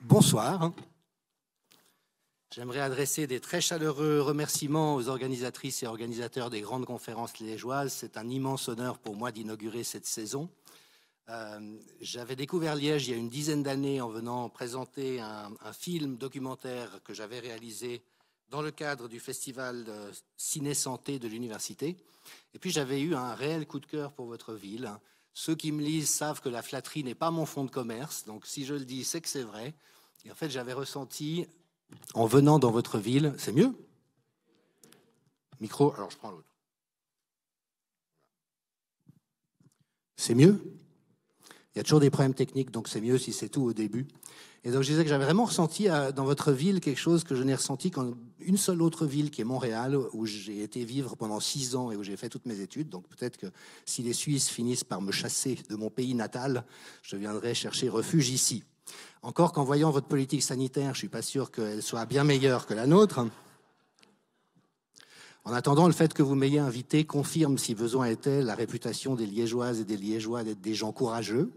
bonsoir. J'aimerais adresser des très chaleureux remerciements aux organisatrices et organisateurs des grandes conférences liégeoises. C'est un immense honneur pour moi d'inaugurer cette saison. Euh, j'avais découvert Liège il y a une dizaine d'années en venant présenter un, un film documentaire que j'avais réalisé dans le cadre du festival Ciné Santé de l'université. Et puis j'avais eu un réel coup de cœur pour votre ville. Ceux qui me lisent savent que la flatterie n'est pas mon fonds de commerce, donc si je le dis, c'est que c'est vrai. Et en fait, j'avais ressenti, en venant dans votre ville, c'est mieux Micro, alors je prends l'autre. C'est mieux Il y a toujours des problèmes techniques, donc c'est mieux si c'est tout au début. Et donc je disais que j'avais vraiment ressenti euh, dans votre ville quelque chose que je n'ai ressenti qu'en une seule autre ville, qui est Montréal, où j'ai été vivre pendant six ans et où j'ai fait toutes mes études. Donc peut-être que si les Suisses finissent par me chasser de mon pays natal, je viendrai chercher refuge ici. Encore qu'en voyant votre politique sanitaire, je ne suis pas sûr qu'elle soit bien meilleure que la nôtre. En attendant, le fait que vous m'ayez invité confirme, si besoin était, la réputation des Liégeoises et des Liégeois d'être des gens courageux.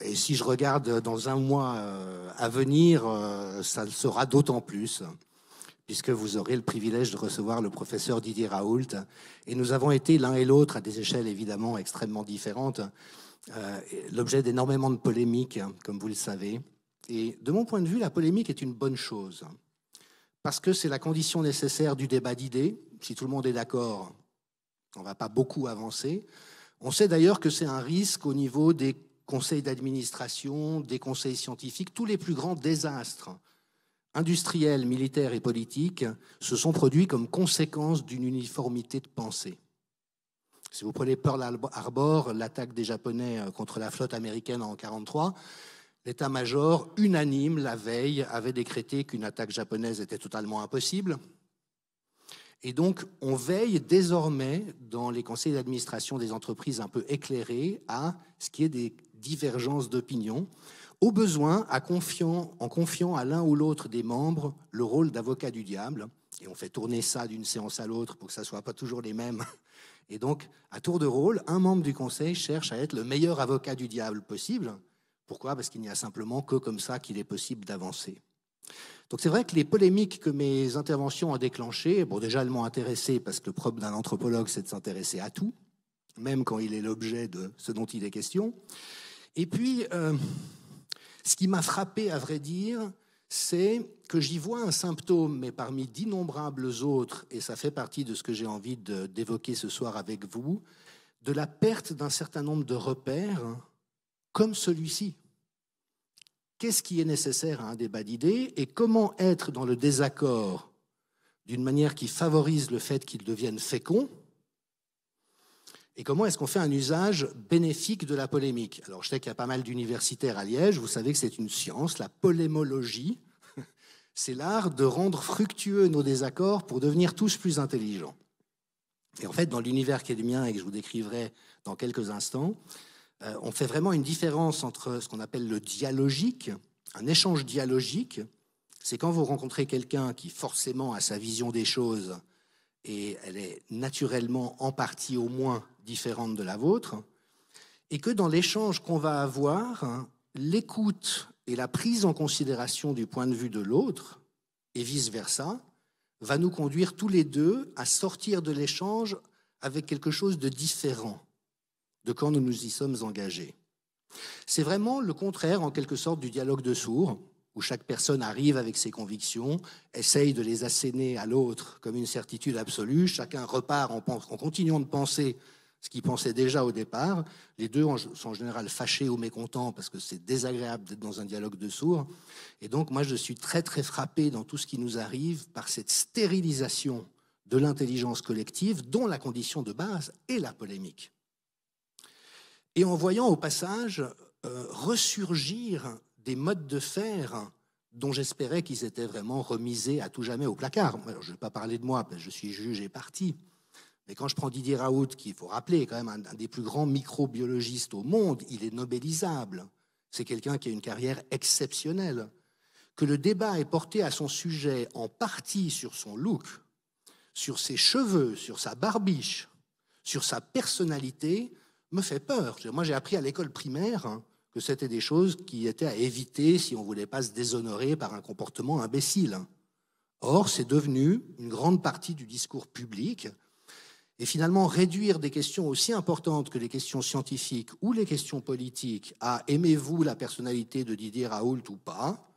Et si je regarde dans un mois euh, à venir, euh, ça le sera d'autant plus, puisque vous aurez le privilège de recevoir le professeur Didier Raoult. Et nous avons été l'un et l'autre à des échelles évidemment extrêmement différentes, euh, l'objet d'énormément de polémiques, hein, comme vous le savez. Et de mon point de vue, la polémique est une bonne chose, parce que c'est la condition nécessaire du débat d'idées. Si tout le monde est d'accord, on ne va pas beaucoup avancer. On sait d'ailleurs que c'est un risque au niveau des conseils d'administration, des conseils scientifiques. Tous les plus grands désastres industriels, militaires et politiques se sont produits comme conséquence d'une uniformité de pensée. Si vous prenez Pearl Harbor, l'attaque des Japonais euh, contre la flotte américaine en 1943, l'état-major unanime la veille avait décrété qu'une attaque japonaise était totalement impossible. Et donc, on veille désormais dans les conseils d'administration des entreprises un peu éclairées à ce qui est des divergences d'opinion, au besoin à en confiant à l'un ou l'autre des membres le rôle d'avocat du diable. Et on fait tourner ça d'une séance à l'autre pour que ça ne soit pas toujours les mêmes et donc, à tour de rôle, un membre du Conseil cherche à être le meilleur avocat du diable possible. Pourquoi Parce qu'il n'y a simplement que comme ça qu'il est possible d'avancer. Donc c'est vrai que les polémiques que mes interventions ont déclenchées, bon déjà elles m'ont intéressé parce que le propre d'un anthropologue c'est de s'intéresser à tout, même quand il est l'objet de ce dont il est question. Et puis, euh, ce qui m'a frappé à vrai dire, c'est que j'y vois un symptôme, mais parmi d'innombrables autres, et ça fait partie de ce que j'ai envie d'évoquer ce soir avec vous, de la perte d'un certain nombre de repères comme celui-ci. Qu'est-ce qui est nécessaire à un débat d'idées et comment être dans le désaccord d'une manière qui favorise le fait qu'il devienne fécond et comment est-ce qu'on fait un usage bénéfique de la polémique Alors, je sais qu'il y a pas mal d'universitaires à Liège, vous savez que c'est une science, la polémologie. C'est l'art de rendre fructueux nos désaccords pour devenir tous plus intelligents. Et en fait, dans l'univers qui est le mien et que je vous décriverai dans quelques instants, euh, on fait vraiment une différence entre ce qu'on appelle le dialogique, un échange dialogique, c'est quand vous rencontrez quelqu'un qui forcément a sa vision des choses et elle est naturellement en partie au moins différente de la vôtre, et que dans l'échange qu'on va avoir, hein, l'écoute et la prise en considération du point de vue de l'autre, et vice-versa, va nous conduire tous les deux à sortir de l'échange avec quelque chose de différent de quand nous nous y sommes engagés. C'est vraiment le contraire, en quelque sorte, du dialogue de sourds, où chaque personne arrive avec ses convictions, essaye de les asséner à l'autre comme une certitude absolue, chacun repart en, en continuant de penser ce qu'ils pensaient déjà au départ. Les deux sont en général fâchés ou mécontents parce que c'est désagréable d'être dans un dialogue de sourds. Et donc, moi, je suis très, très frappé dans tout ce qui nous arrive par cette stérilisation de l'intelligence collective dont la condition de base est la polémique. Et en voyant au passage euh, ressurgir des modes de faire dont j'espérais qu'ils étaient vraiment remisés à tout jamais au placard. je ne vais pas parler de moi, parce que je suis juge et parti. Mais quand je prends Didier Raoult, qui, faut rappeler, est quand même un, des plus grands microbiologistes au monde, il est nobelisable. C'est quelqu'un qui a une carrière exceptionnelle. Que le débat est porté à son sujet en partie sur son look, sur ses cheveux, sur sa barbiche, sur sa personnalité, me fait peur. Moi, j'ai appris à l'école primaire hein, que c'était des choses qui étaient à éviter si on voulait pas se déshonorer par un comportement imbécile. Or, c'est devenu une grande partie du discours public et finalement, réduire des questions aussi importantes que les questions scientifiques ou les questions politiques à aimez-vous la personnalité de Didier Raoult ou pas,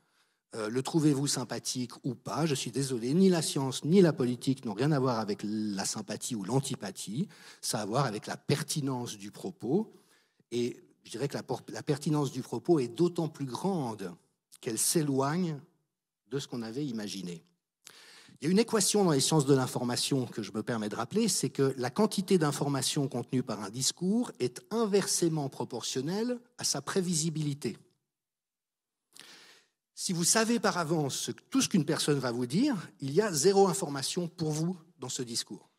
euh, le trouvez-vous sympathique ou pas, je suis désolé, ni la science ni la politique n'ont rien à voir avec la sympathie ou l'antipathie, ça a à voir avec la pertinence du propos. Et je dirais que la pertinence du propos est d'autant plus grande qu'elle s'éloigne de ce qu'on avait imaginé. Il y a une équation dans les sciences de l'information que je me permets de rappeler, c'est que la quantité d'information contenue par un discours est inversement proportionnelle à sa prévisibilité. Si vous savez par avance tout ce qu'une personne va vous dire, il y a zéro information pour vous dans ce discours.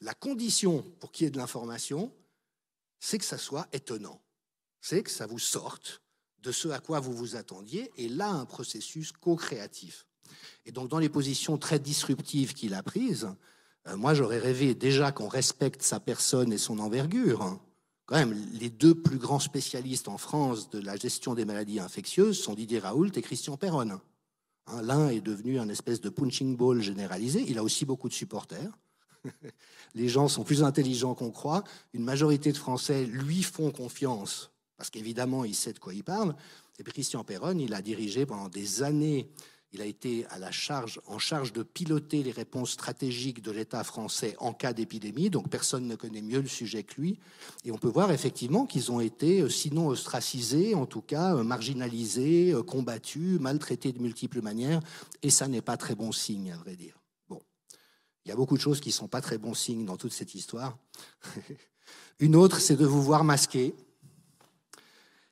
La condition pour qu'il y ait de l'information, c'est que ça soit étonnant, c'est que ça vous sorte de ce à quoi vous vous attendiez, et là un processus co-créatif. Et donc, dans les positions très disruptives qu'il a prises, euh, moi, j'aurais rêvé déjà qu'on respecte sa personne et son envergure. Hein. Quand même, les deux plus grands spécialistes en France de la gestion des maladies infectieuses sont Didier Raoult et Christian Perron. Hein. L'un est devenu un espèce de punching ball généralisé. Il a aussi beaucoup de supporters. les gens sont plus intelligents qu'on croit. Une majorité de Français lui font confiance parce qu'évidemment, il sait de quoi il parle. Et Christian Perron, il a dirigé pendant des années il a été à la charge, en charge de piloter les réponses stratégiques de l'État français en cas d'épidémie, donc personne ne connaît mieux le sujet que lui. Et on peut voir effectivement qu'ils ont été, euh, sinon ostracisés, en tout cas euh, marginalisés, euh, combattus, maltraités de multiples manières, et ça n'est pas très bon signe, à vrai dire. Bon, il y a beaucoup de choses qui ne sont pas très bons signes dans toute cette histoire. Une autre, c'est de vous voir masqué.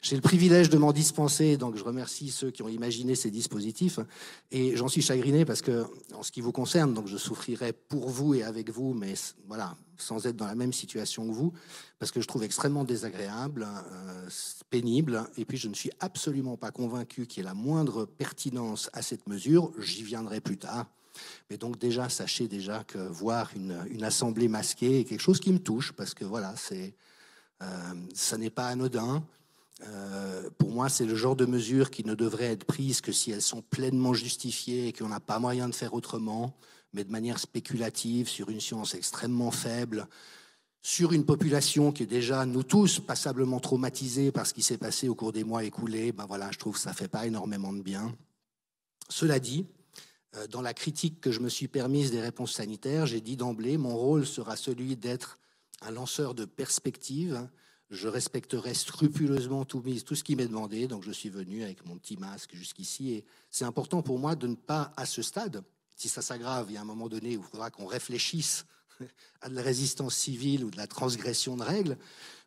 J'ai le privilège de m'en dispenser, donc je remercie ceux qui ont imaginé ces dispositifs. Et j'en suis chagriné parce que, en ce qui vous concerne, donc je souffrirai pour vous et avec vous, mais voilà, sans être dans la même situation que vous, parce que je trouve extrêmement désagréable, euh, pénible, et puis je ne suis absolument pas convaincu qu'il y ait la moindre pertinence à cette mesure. J'y viendrai plus tard. Mais donc déjà, sachez déjà que voir une, assemblée masquée est quelque chose qui me touche, parce que voilà, c'est, euh, ça n'est pas anodin. Euh, pour moi, c'est le genre de mesures qui ne devraient être prises que si elles sont pleinement justifiées et qu'on n'a pas moyen de faire autrement, mais de manière spéculative, sur une science extrêmement faible, sur une population qui est déjà, nous tous, passablement traumatisée par ce qui s'est passé au cours des mois écoulés. Ben voilà, je trouve que ça ne fait pas énormément de bien. Cela dit, euh, dans la critique que je me suis permise des réponses sanitaires, j'ai dit d'emblée, mon rôle sera celui d'être un lanceur de perspectives je respecterai scrupuleusement tout, ce qui m'est demandé. Donc je suis venu avec mon petit masque jusqu'ici. Et c'est important pour moi de ne pas, à ce stade, si ça s'aggrave, il y a un moment donné où il faudra qu'on réfléchisse à de la résistance civile ou de la transgression de règles.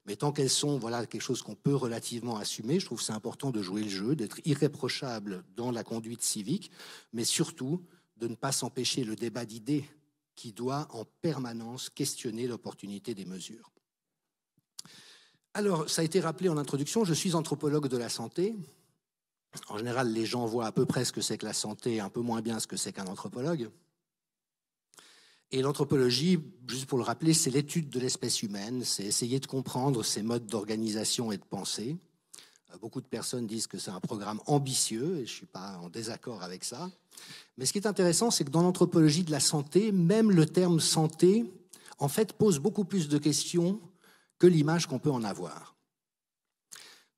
Mais tant qu'elles sont voilà, quelque chose qu'on peut relativement assumer, je trouve c'est important de jouer le jeu, d'être irréprochable dans la conduite civique, mais surtout de ne pas s'empêcher le débat d'idées qui doit en permanence questionner l'opportunité des mesures. Alors, ça a été rappelé en introduction, je suis anthropologue de la santé. En général, les gens voient à peu près ce que c'est que la santé, un peu moins bien ce que c'est qu'un anthropologue. Et l'anthropologie, juste pour le rappeler, c'est l'étude de l'espèce humaine, c'est essayer de comprendre ses modes d'organisation et de pensée. Euh, beaucoup de personnes disent que c'est un programme ambitieux, et je ne suis pas en désaccord avec ça. Mais ce qui est intéressant, c'est que dans l'anthropologie de la santé, même le terme santé, en fait, pose beaucoup plus de questions que l'image qu'on peut en avoir.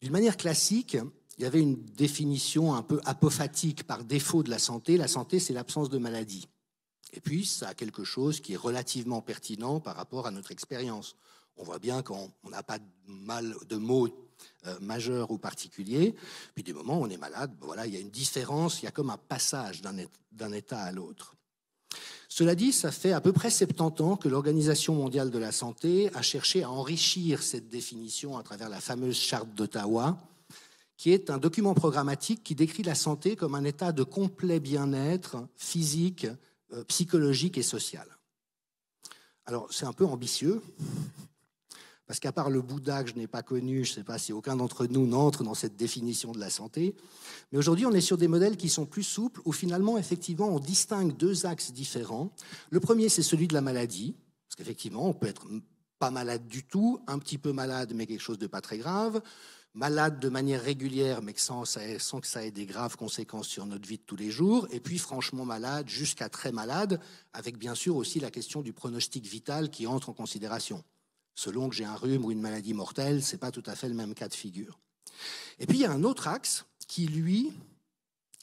D'une manière classique, il y avait une définition un peu apophatique par défaut de la santé. La santé, c'est l'absence de maladie. Et puis, ça a quelque chose qui est relativement pertinent par rapport à notre expérience. On voit bien qu'on n'a pas de, mal, de mots euh, majeurs ou particuliers, puis du moment où on est malade, ben voilà, il y a une différence, il y a comme un passage d'un état à l'autre. Cela dit, ça fait à peu près 70 ans que l'Organisation mondiale de la santé a cherché à enrichir cette définition à travers la fameuse charte d'Ottawa, qui est un document programmatique qui décrit la santé comme un état de complet bien-être physique, euh, psychologique et social. Alors, c'est un peu ambitieux, parce qu'à part le Bouddha que je n'ai pas connu, je ne sais pas si aucun d'entre nous n'entre dans cette définition de la santé, mais aujourd'hui on est sur des modèles qui sont plus souples, où finalement effectivement on distingue deux axes différents. Le premier c'est celui de la maladie, parce qu'effectivement on peut être pas malade du tout, un petit peu malade mais quelque chose de pas très grave, malade de manière régulière mais sans, que ça ait des graves conséquences sur notre vie de tous les jours, et puis franchement malade jusqu'à très malade, avec bien sûr aussi la question du pronostic vital qui entre en considération. Selon que j'ai un rhume ou une maladie mortelle, ce n'est pas tout à fait le même cas de figure. Et puis il y a un autre axe qui, lui,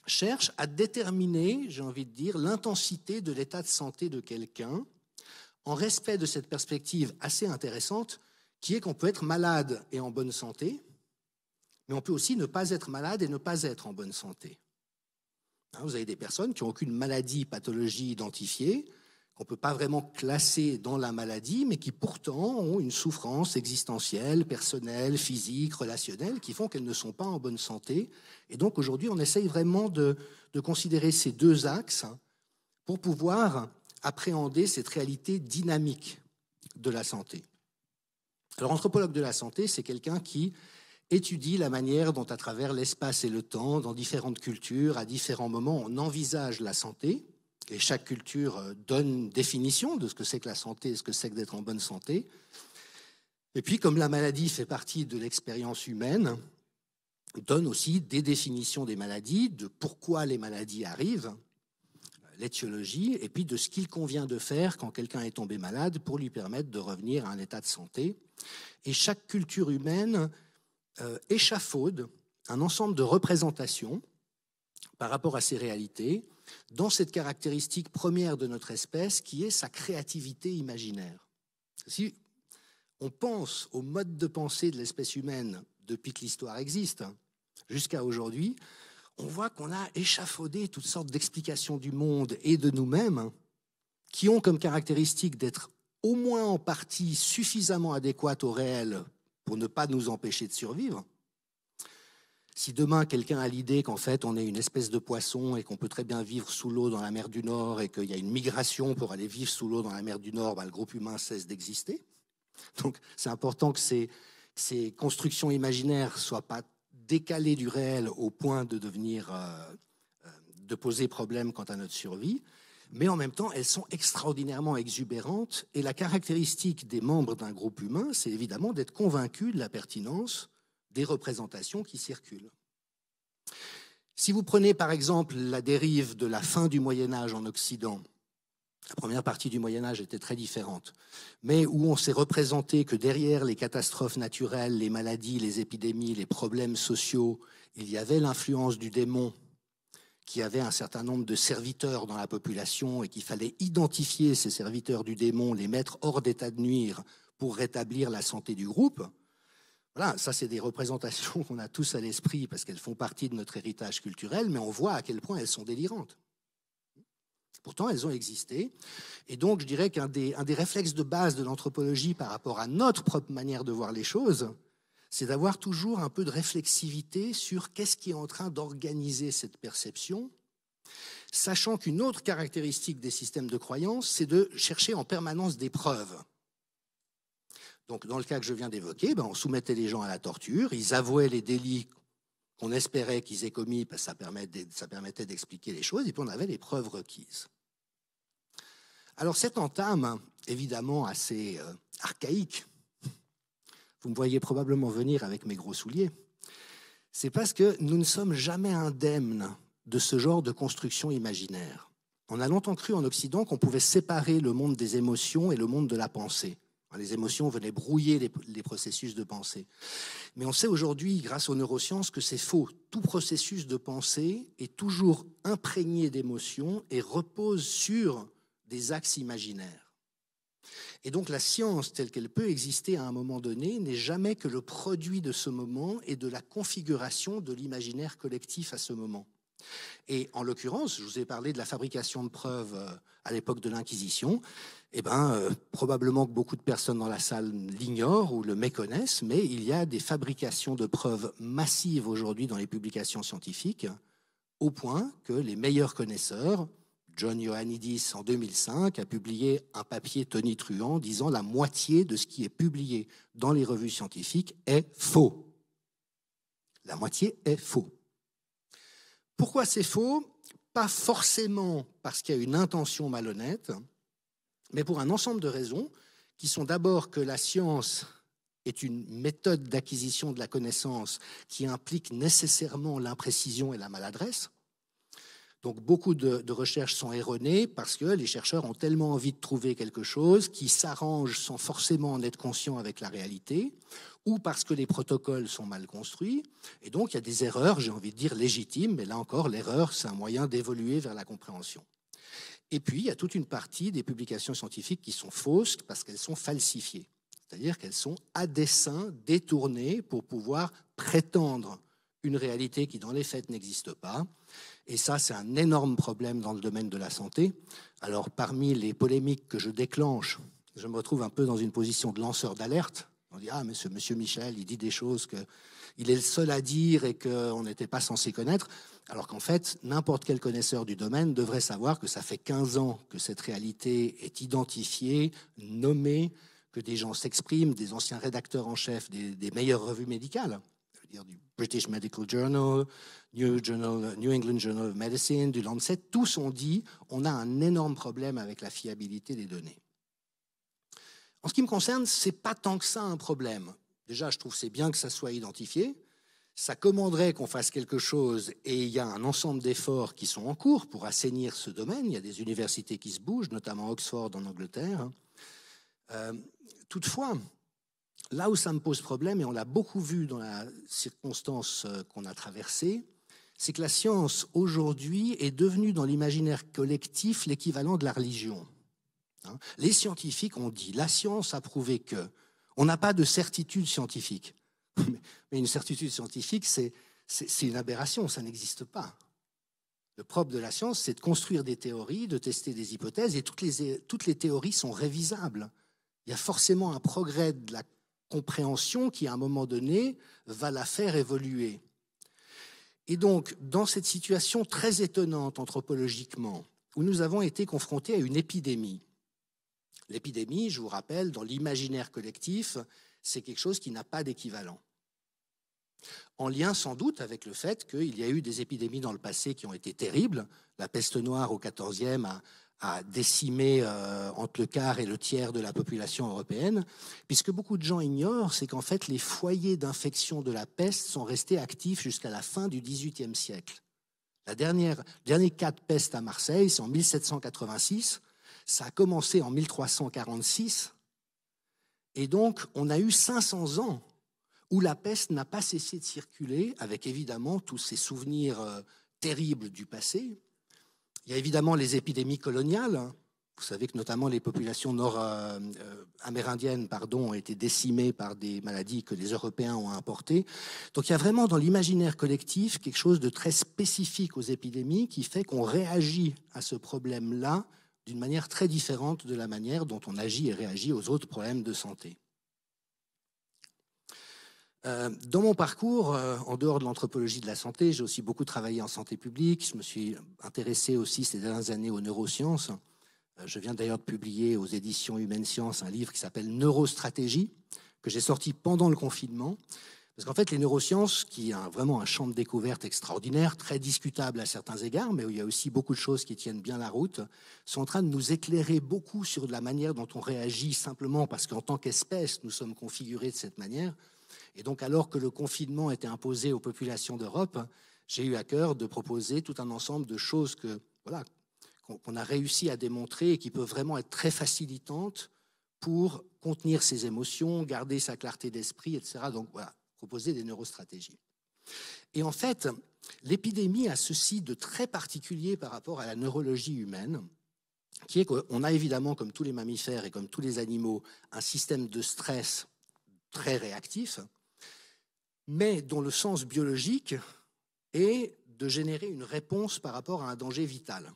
cherche à déterminer, j'ai envie de dire, l'intensité de l'état de santé de quelqu'un, en respect de cette perspective assez intéressante, qui est qu'on peut être malade et en bonne santé, mais on peut aussi ne pas être malade et ne pas être en bonne santé. Hein, vous avez des personnes qui n'ont aucune maladie, pathologie identifiée, qu'on ne peut pas vraiment classer dans la maladie, mais qui pourtant ont une souffrance existentielle, personnelle, physique, relationnelle, qui font qu'elles ne sont pas en bonne santé. Et donc aujourd'hui, on essaye vraiment de, de, considérer ces deux axes pour pouvoir appréhender cette réalité dynamique de la santé. Alors, anthropologue de la santé, c'est quelqu'un qui étudie la manière dont, à travers l'espace et le temps, dans différentes cultures, à différents moments, on envisage la santé, et chaque culture euh, donne une définition de ce que c'est que la santé et ce que c'est que d'être en bonne santé. Et puis, comme la maladie fait partie de l'expérience humaine, donne aussi des définitions des maladies, de pourquoi les maladies arrivent, l'étiologie, et puis de ce qu'il convient de faire quand quelqu'un est tombé malade pour lui permettre de revenir à un état de santé. Et chaque culture humaine euh, échafaude un ensemble de représentations par rapport à ces réalités dans cette caractéristique première de notre espèce qui est sa créativité imaginaire. Si on pense au mode de pensée de l'espèce humaine depuis que l'histoire existe hein, jusqu'à aujourd'hui, on voit qu'on a échafaudé toutes sortes d'explications du monde et de nous-mêmes hein, qui ont comme caractéristique d'être au moins en partie suffisamment adéquates au réel pour ne pas nous empêcher de survivre, si demain quelqu'un a l'idée qu'en fait on est une espèce de poisson et qu'on peut très bien vivre sous l'eau dans la mer du Nord et qu'il y a une migration pour aller vivre sous l'eau dans la mer du Nord, bah, le groupe humain cesse d'exister. Donc c'est important que ces, constructions imaginaires ne soient pas décalées du réel au point de devenir euh, euh, de poser problème quant à notre survie, mais en même temps, elles sont extraordinairement exubérantes. Et la caractéristique des membres d'un groupe humain, c'est évidemment d'être convaincus de la pertinence des représentations qui circulent. Si vous prenez par exemple la dérive de la fin du Moyen Âge en Occident, la première partie du Moyen Âge était très différente, mais où on s'est représenté que derrière les catastrophes naturelles, les maladies, les épidémies, les problèmes sociaux, il y avait l'influence du démon qui avait un certain nombre de serviteurs dans la population et qu'il fallait identifier ces serviteurs du démon, les mettre hors d'état de nuire pour rétablir la santé du groupe. Voilà, ça c'est des représentations qu'on a tous à l'esprit parce qu'elles font partie de notre héritage culturel, mais on voit à quel point elles sont délirantes. Pourtant, elles ont existé. Et donc, je dirais qu'un des, réflexes de base de l'anthropologie par rapport à notre propre manière de voir les choses, c'est d'avoir toujours un peu de réflexivité sur qu'est-ce qui est en train d'organiser cette perception, sachant qu'une autre caractéristique des systèmes de croyance, c'est de chercher en permanence des preuves. Donc, dans le cas que je viens d'évoquer, ben, on soumettait les gens à la torture, ils avouaient les délits qu'on espérait qu'ils aient commis, parce que ça, permettait d'expliquer les choses, et puis on avait les preuves requises. Alors, cette entame, évidemment assez euh, archaïque, vous me voyez probablement venir avec mes gros souliers, c'est parce que nous ne sommes jamais indemnes de ce genre de construction imaginaire. On a longtemps cru en Occident qu'on pouvait séparer le monde des émotions et le monde de la pensée. Les émotions venaient brouiller les, processus de pensée. Mais on sait aujourd'hui, grâce aux neurosciences, que c'est faux. Tout processus de pensée est toujours imprégné d'émotions et repose sur des axes imaginaires. Et donc la science telle qu'elle peut exister à un moment donné n'est jamais que le produit de ce moment et de la configuration de l'imaginaire collectif à ce moment. Et en l'occurrence, je vous ai parlé de la fabrication de preuves euh, à l'époque de l'Inquisition. Eh ben, euh, probablement que beaucoup de personnes dans la salle l'ignorent ou le méconnaissent, mais il y a des fabrications de preuves massives aujourd'hui dans les publications scientifiques, au point que les meilleurs connaisseurs, John Ioannidis en 2005 a publié un papier tonitruant disant la moitié de ce qui est publié dans les revues scientifiques est faux. La moitié est faux. Pourquoi c'est faux Pas forcément parce qu'il y a une intention malhonnête, mais pour un ensemble de raisons qui sont d'abord que la science est une méthode d'acquisition de la connaissance qui implique nécessairement l'imprécision et la maladresse. Donc beaucoup de, recherches sont erronées parce que les chercheurs ont tellement envie de trouver quelque chose qui s'arrange sans forcément en être conscient avec la réalité, ou parce que les protocoles sont mal construits. Et donc il y a des erreurs, j'ai envie de dire légitimes, mais là encore, l'erreur, c'est un moyen d'évoluer vers la compréhension. Et puis, il y a toute une partie des publications scientifiques qui sont fausses parce qu'elles sont falsifiées, c'est-à-dire qu'elles sont à dessein détournées pour pouvoir prétendre une réalité qui, dans les faits, n'existe pas. Et ça, c'est un énorme problème dans le domaine de la santé. Alors, parmi les polémiques que je déclenche, je me retrouve un peu dans une position de lanceur d'alerte. On dit, ah, mais monsieur Michel, il dit des choses qu'il est le seul à dire et qu'on n'était pas censé connaître. Alors qu'en fait, n'importe quel connaisseur du domaine devrait savoir que ça fait 15 ans que cette réalité est identifiée, nommée, que des gens s'expriment, des anciens rédacteurs en chef des, des meilleures revues médicales, je veux dire, du British Medical Journal, New, England Journal of Medicine, du Lancet, tous ont dit on a un énorme problème avec la fiabilité des données. En ce qui me concerne, ce n'est pas tant que ça un problème. Déjà, je trouve c'est bien que ça soit identifié. Ça commanderait qu'on fasse quelque chose et il y a un ensemble d'efforts qui sont en cours pour assainir ce domaine. Il y a des universités qui se bougent, notamment Oxford en Angleterre. Euh, toutefois, là où ça me pose problème, et on l'a beaucoup vu dans la circonstance euh, qu'on a traversée, c'est que la science aujourd'hui est devenue dans l'imaginaire collectif l'équivalent de la religion. Hein. les scientifiques ont dit, la science a prouvé que on n'a pas de certitude scientifique. Mais une certitude scientifique, c'est une aberration, ça n'existe pas. Le propre de la science, c'est de construire des théories, de tester des hypothèses, et toutes les théories sont révisables. Il y a forcément un progrès de la compréhension qui, à un moment donné, va la faire évoluer. Et donc, dans cette situation très étonnante anthropologiquement, où nous avons été confrontés à une épidémie, l'épidémie, je vous rappelle, dans l'imaginaire collectif, c'est quelque chose qui n'a pas d'équivalent. En lien sans doute avec le fait qu'il y a eu des épidémies dans le passé qui ont été terribles, la peste noire au XIVe a, à décimer euh, entre le quart et le tiers de la population européenne, puisque beaucoup de gens ignorent, c'est qu'en fait les foyers d'infection de la peste sont restés actifs jusqu'à la fin du XVIIIe siècle. La dernière, le dernier cas de peste à Marseille, c'est en 1786, ça a commencé en 1346, et donc on a eu 500 ans où la peste n'a pas cessé de circuler, avec évidemment tous ces souvenirs euh, terribles du passé, il y a évidemment les épidémies coloniales. Hein. Vous savez que notamment les populations nord-amérindiennes euh, euh, ont été décimées par des maladies que les Européens ont importées. Donc il y a vraiment dans l'imaginaire collectif quelque chose de très spécifique aux épidémies qui fait qu'on réagit à ce problème-là d'une manière très différente de la manière dont on agit et réagit aux autres problèmes de santé. Euh, dans mon parcours, euh, en dehors de l'anthropologie de la santé, j'ai aussi beaucoup travaillé en santé publique. Je me suis intéressé aussi ces dernières années aux neurosciences. Euh, je viens d'ailleurs de publier aux éditions Humaine Science un livre qui s'appelle Neurostratégie, que j'ai sorti pendant le confinement. Parce qu'en fait, les neurosciences, qui est vraiment un champ de découverte extraordinaire, très discutable à certains égards, mais où il y a aussi beaucoup de choses qui tiennent bien la route, sont en train de nous éclairer beaucoup sur la manière dont on réagit simplement parce qu'en tant qu'espèce, nous sommes configurés de cette manière et donc, alors que le confinement était imposé aux populations d'Europe, j'ai eu à cœur de proposer tout un ensemble de choses que voilà qu'on a réussi à démontrer et qui peuvent vraiment être très facilitantes pour contenir ses émotions, garder sa clarté d'esprit, etc. Donc voilà, proposer des neurostratégies. Et en fait, l'épidémie a ceci de très particulier par rapport à la neurologie humaine, qui est qu'on a évidemment, comme tous les mammifères et comme tous les animaux, un système de stress très réactif, mais dont le sens biologique est de générer une réponse par rapport à un danger vital.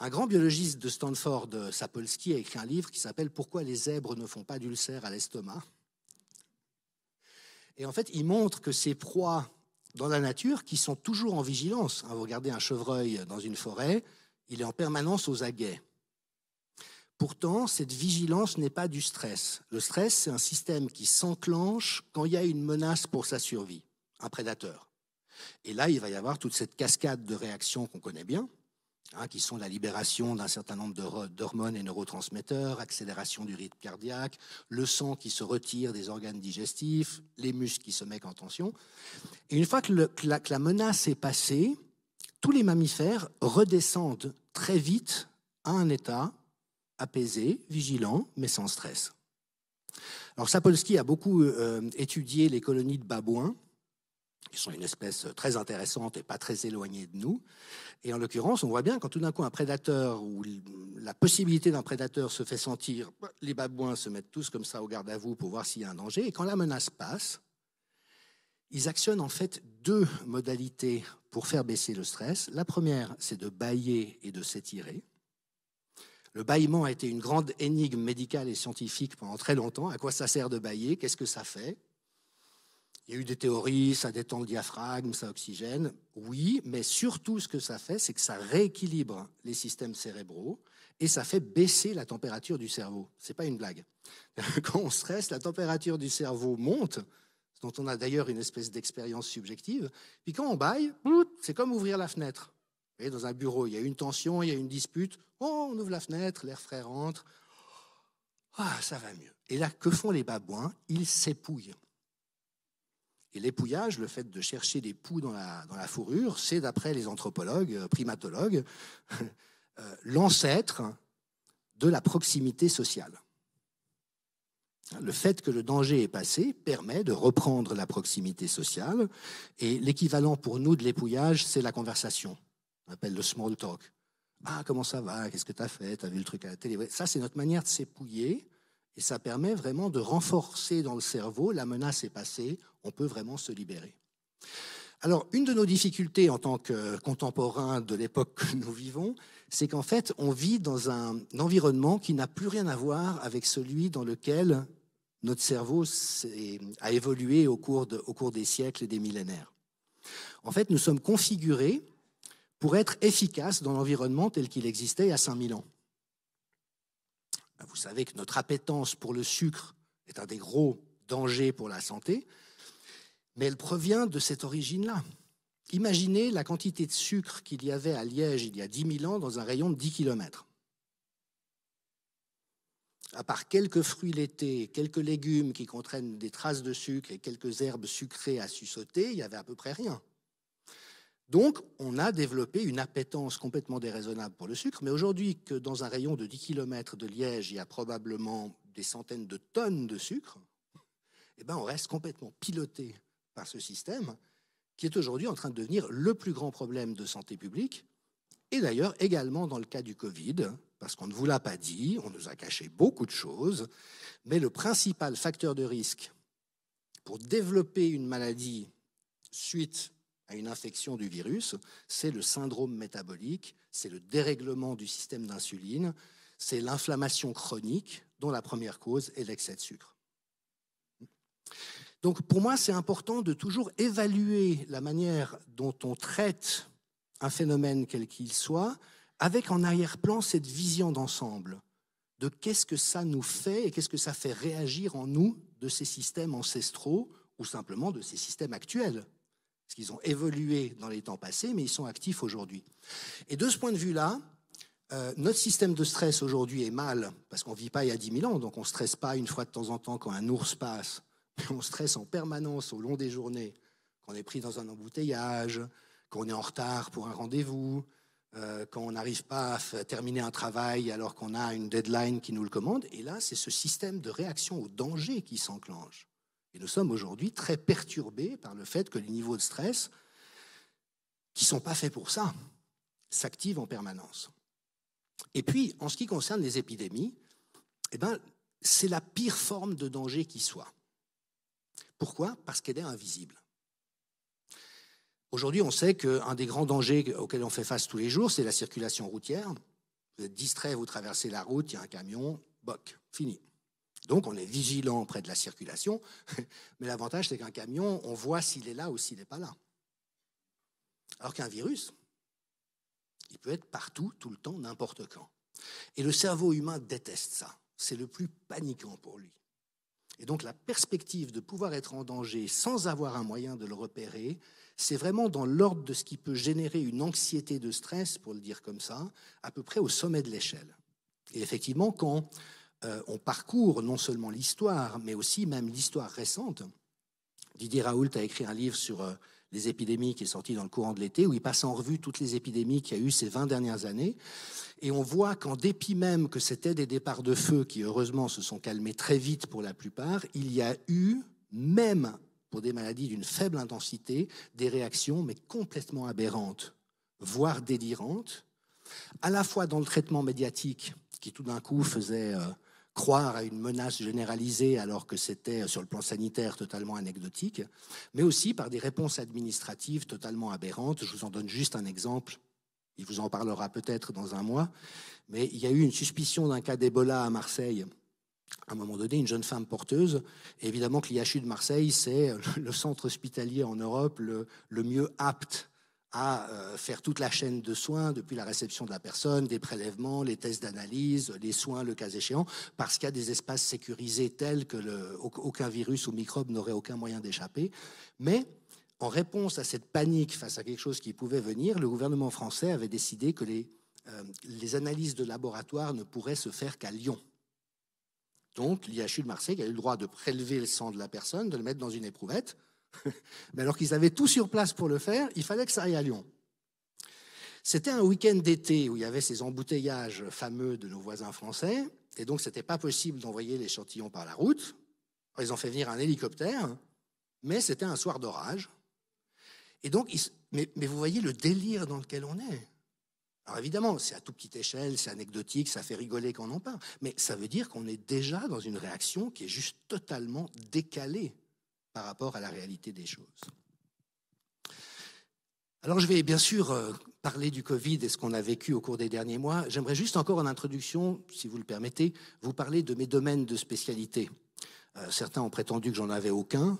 Un grand biologiste de Stanford, Sapolsky, a écrit un livre qui s'appelle Pourquoi les zèbres ne font pas d'ulcères à l'estomac. Et en fait, il montre que ces proies dans la nature, qui sont toujours en vigilance, hein, vous regardez un chevreuil dans une forêt, il est en permanence aux aguets. Pourtant, cette vigilance n'est pas du stress. Le stress, c'est un système qui s'enclenche quand il y a une menace pour sa survie, un prédateur. Et là, il va y avoir toute cette cascade de réactions qu'on connaît bien, hein, qui sont la libération d'un certain nombre d'hormones et neurotransmetteurs, accélération du rythme cardiaque, le sang qui se retire des organes digestifs, les muscles qui se mettent en tension. Et une fois que la menace est passée, tous les mammifères redescendent très vite à un état apaisé, vigilant, mais sans stress. Alors Sapolsky a beaucoup euh, étudié les colonies de babouins, qui sont une espèce très intéressante et pas très éloignée de nous. Et en l'occurrence, on voit bien quand tout d'un coup un prédateur ou la possibilité d'un prédateur se fait sentir, bah, les babouins se mettent tous comme ça au garde à vous pour voir s'il y a un danger. Et quand la menace passe, ils actionnent en fait deux modalités pour faire baisser le stress. La première, c'est de bailler et de s'étirer. Le bâillement a été une grande énigme médicale et scientifique pendant très longtemps. À quoi ça sert de bâiller Qu'est-ce que ça fait Il y a eu des théories, ça détend le diaphragme, ça oxygène. Oui, mais surtout ce que ça fait, c'est que ça rééquilibre les systèmes cérébraux et ça fait baisser la température du cerveau. Ce n'est pas une blague. Quand on stresse, la température du cerveau monte, dont on a d'ailleurs une espèce d'expérience subjective. Puis quand on baille, c'est comme ouvrir la fenêtre dans un bureau, il y a une tension, il y a une dispute. Oh, on ouvre la fenêtre, l'air frais rentre. Ah, ça va mieux. Et là, que font les babouins Ils s'épouillent. Et l'épouillage, le fait de chercher des poux dans la fourrure, c'est, d'après les anthropologues, euh, primatologues, euh, l'ancêtre de la proximité sociale. Le fait que le danger est passé permet de reprendre la proximité sociale. Et l'équivalent pour nous de l'épouillage, c'est la conversation. On appelle le small talk. Ah, comment ça va Qu'est-ce que tu as fait Tu vu le truc à la télé Ça, c'est notre manière de s'épouiller. Et ça permet vraiment de renforcer dans le cerveau, la menace est passée, on peut vraiment se libérer. Alors, une de nos difficultés en tant que contemporains de l'époque que nous vivons, c'est qu'en fait, on vit dans un environnement qui n'a plus rien à voir avec celui dans lequel notre cerveau a évolué au cours, au cours des siècles et des millénaires. En fait, nous sommes configurés pour être efficace dans l'environnement tel qu'il existait à 5000 ans. Ben, vous savez que notre appétence pour le sucre est un des gros dangers pour la santé, mais elle provient de cette origine-là. Imaginez la quantité de sucre qu'il y avait à Liège il y a 10 000 ans dans un rayon de 10 km. À part quelques fruits l'été, quelques légumes qui contiennent des traces de sucre et quelques herbes sucrées à sucer, il n'y avait à peu près rien. Donc, on a développé une appétence complètement déraisonnable pour le sucre. Mais aujourd'hui, que dans un rayon de 10 km de Liège, il y a probablement des centaines de tonnes de sucre, eh ben, on reste complètement piloté par ce système qui est aujourd'hui en train de devenir le plus grand problème de santé publique. Et d'ailleurs, également dans le cas du Covid, parce qu'on ne vous l'a pas dit, on nous a caché beaucoup de choses. Mais le principal facteur de risque pour développer une maladie suite à une infection du virus, c'est le syndrome métabolique, c'est le dérèglement du système d'insuline, c'est l'inflammation chronique dont la première cause est l'excès de sucre. Donc pour moi, c'est important de toujours évaluer la manière dont on traite un phénomène quel qu'il soit, avec en arrière-plan cette vision d'ensemble de qu'est-ce que ça nous fait et qu'est-ce que ça fait réagir en nous de ces systèmes ancestraux ou simplement de ces systèmes actuels parce qu'ils ont évolué dans les temps passés, mais ils sont actifs aujourd'hui. Et de ce point de vue-là, euh, notre système de stress aujourd'hui est mal, parce qu'on ne vit pas il y a 10 000 ans, donc on ne stresse pas une fois de temps en temps quand un ours passe, mais on stresse en permanence au long des journées, quand on est pris dans un embouteillage, quand on est en retard pour un rendez-vous, euh, quand on n'arrive pas à terminer un travail alors qu'on a une deadline qui nous le commande. Et là, c'est ce système de réaction au danger qui s'enclenche. Et nous sommes aujourd'hui très perturbés par le fait que les niveaux de stress, qui ne sont pas faits pour ça, s'activent en permanence. Et puis, en ce qui concerne les épidémies, eh ben, c'est la pire forme de danger qui soit. Pourquoi Parce qu'elle est invisible. Aujourd'hui, on sait qu'un des grands dangers auxquels on fait face tous les jours, c'est la circulation routière. Vous êtes distrait, vous traversez la route, il y a un camion, boc, fini. Donc on est vigilant près de la circulation, mais l'avantage c'est qu'un camion, on voit s'il est là ou s'il n'est pas là. Alors qu'un virus, il peut être partout, tout le temps, n'importe quand. Et le cerveau humain déteste ça. C'est le plus paniquant pour lui. Et donc la perspective de pouvoir être en danger sans avoir un moyen de le repérer, c'est vraiment dans l'ordre de ce qui peut générer une anxiété de stress, pour le dire comme ça, à peu près au sommet de l'échelle. Et effectivement, quand euh, on parcourt non seulement l'histoire, mais aussi même l'histoire récente. Didier Raoult a écrit un livre sur euh, les épidémies qui est sorti dans le courant de l'été, où il passe en revue toutes les épidémies qu'il y a eu ces 20 dernières années. Et on voit qu'en dépit même que c'était des départs de feu qui, heureusement, se sont calmés très vite pour la plupart, il y a eu, même pour des maladies d'une faible intensité, des réactions, mais complètement aberrantes, voire délirantes, à la fois dans le traitement médiatique, qui tout d'un coup faisait... Euh, croire à une menace généralisée alors que c'était euh, sur le plan sanitaire totalement anecdotique, mais aussi par des réponses administratives totalement aberrantes. Je vous en donne juste un exemple. Il vous en parlera peut-être dans un mois, mais il y a eu une suspicion d'un cas d'Ebola à Marseille à un moment donné, une jeune femme porteuse. évidemment que l'IHU de Marseille, c'est le centre hospitalier en Europe le mieux apte à euh, faire toute la chaîne de soins, depuis la réception de la personne, des prélèvements, les tests d'analyse, les soins, le cas échéant, parce qu'il y a des espaces sécurisés tels que aucun virus ou microbe n'aurait aucun moyen d'échapper. Mais en réponse à cette panique face à quelque chose qui pouvait venir, le gouvernement français avait décidé que les, euh, les analyses de laboratoire ne pourraient se faire qu'à Lyon. Donc l'IHU de Marseille a eu le droit de prélever le sang de la personne, de le mettre dans une éprouvette, mais alors qu'ils avaient tout sur place pour le faire, il fallait que ça aille à Lyon. C'était un week-end d'été où il y avait ces embouteillages fameux de nos voisins français, et donc ce n'était pas possible d'envoyer l'échantillon par la route. ils ont fait venir un hélicoptère, mais c'était un soir d'orage. Et donc, mais, mais vous voyez le délire dans lequel on est. Alors évidemment, c'est à toute petite échelle, c'est anecdotique, ça fait rigoler quand on en parle, mais ça veut dire qu'on est déjà dans une réaction qui est juste totalement décalée par rapport à la réalité des choses. Alors je vais bien sûr euh, parler du Covid et ce qu'on a vécu au cours des derniers mois. J'aimerais juste encore en introduction, si vous le permettez, vous parler de mes domaines de spécialité. Euh, certains ont prétendu que j'en avais aucun.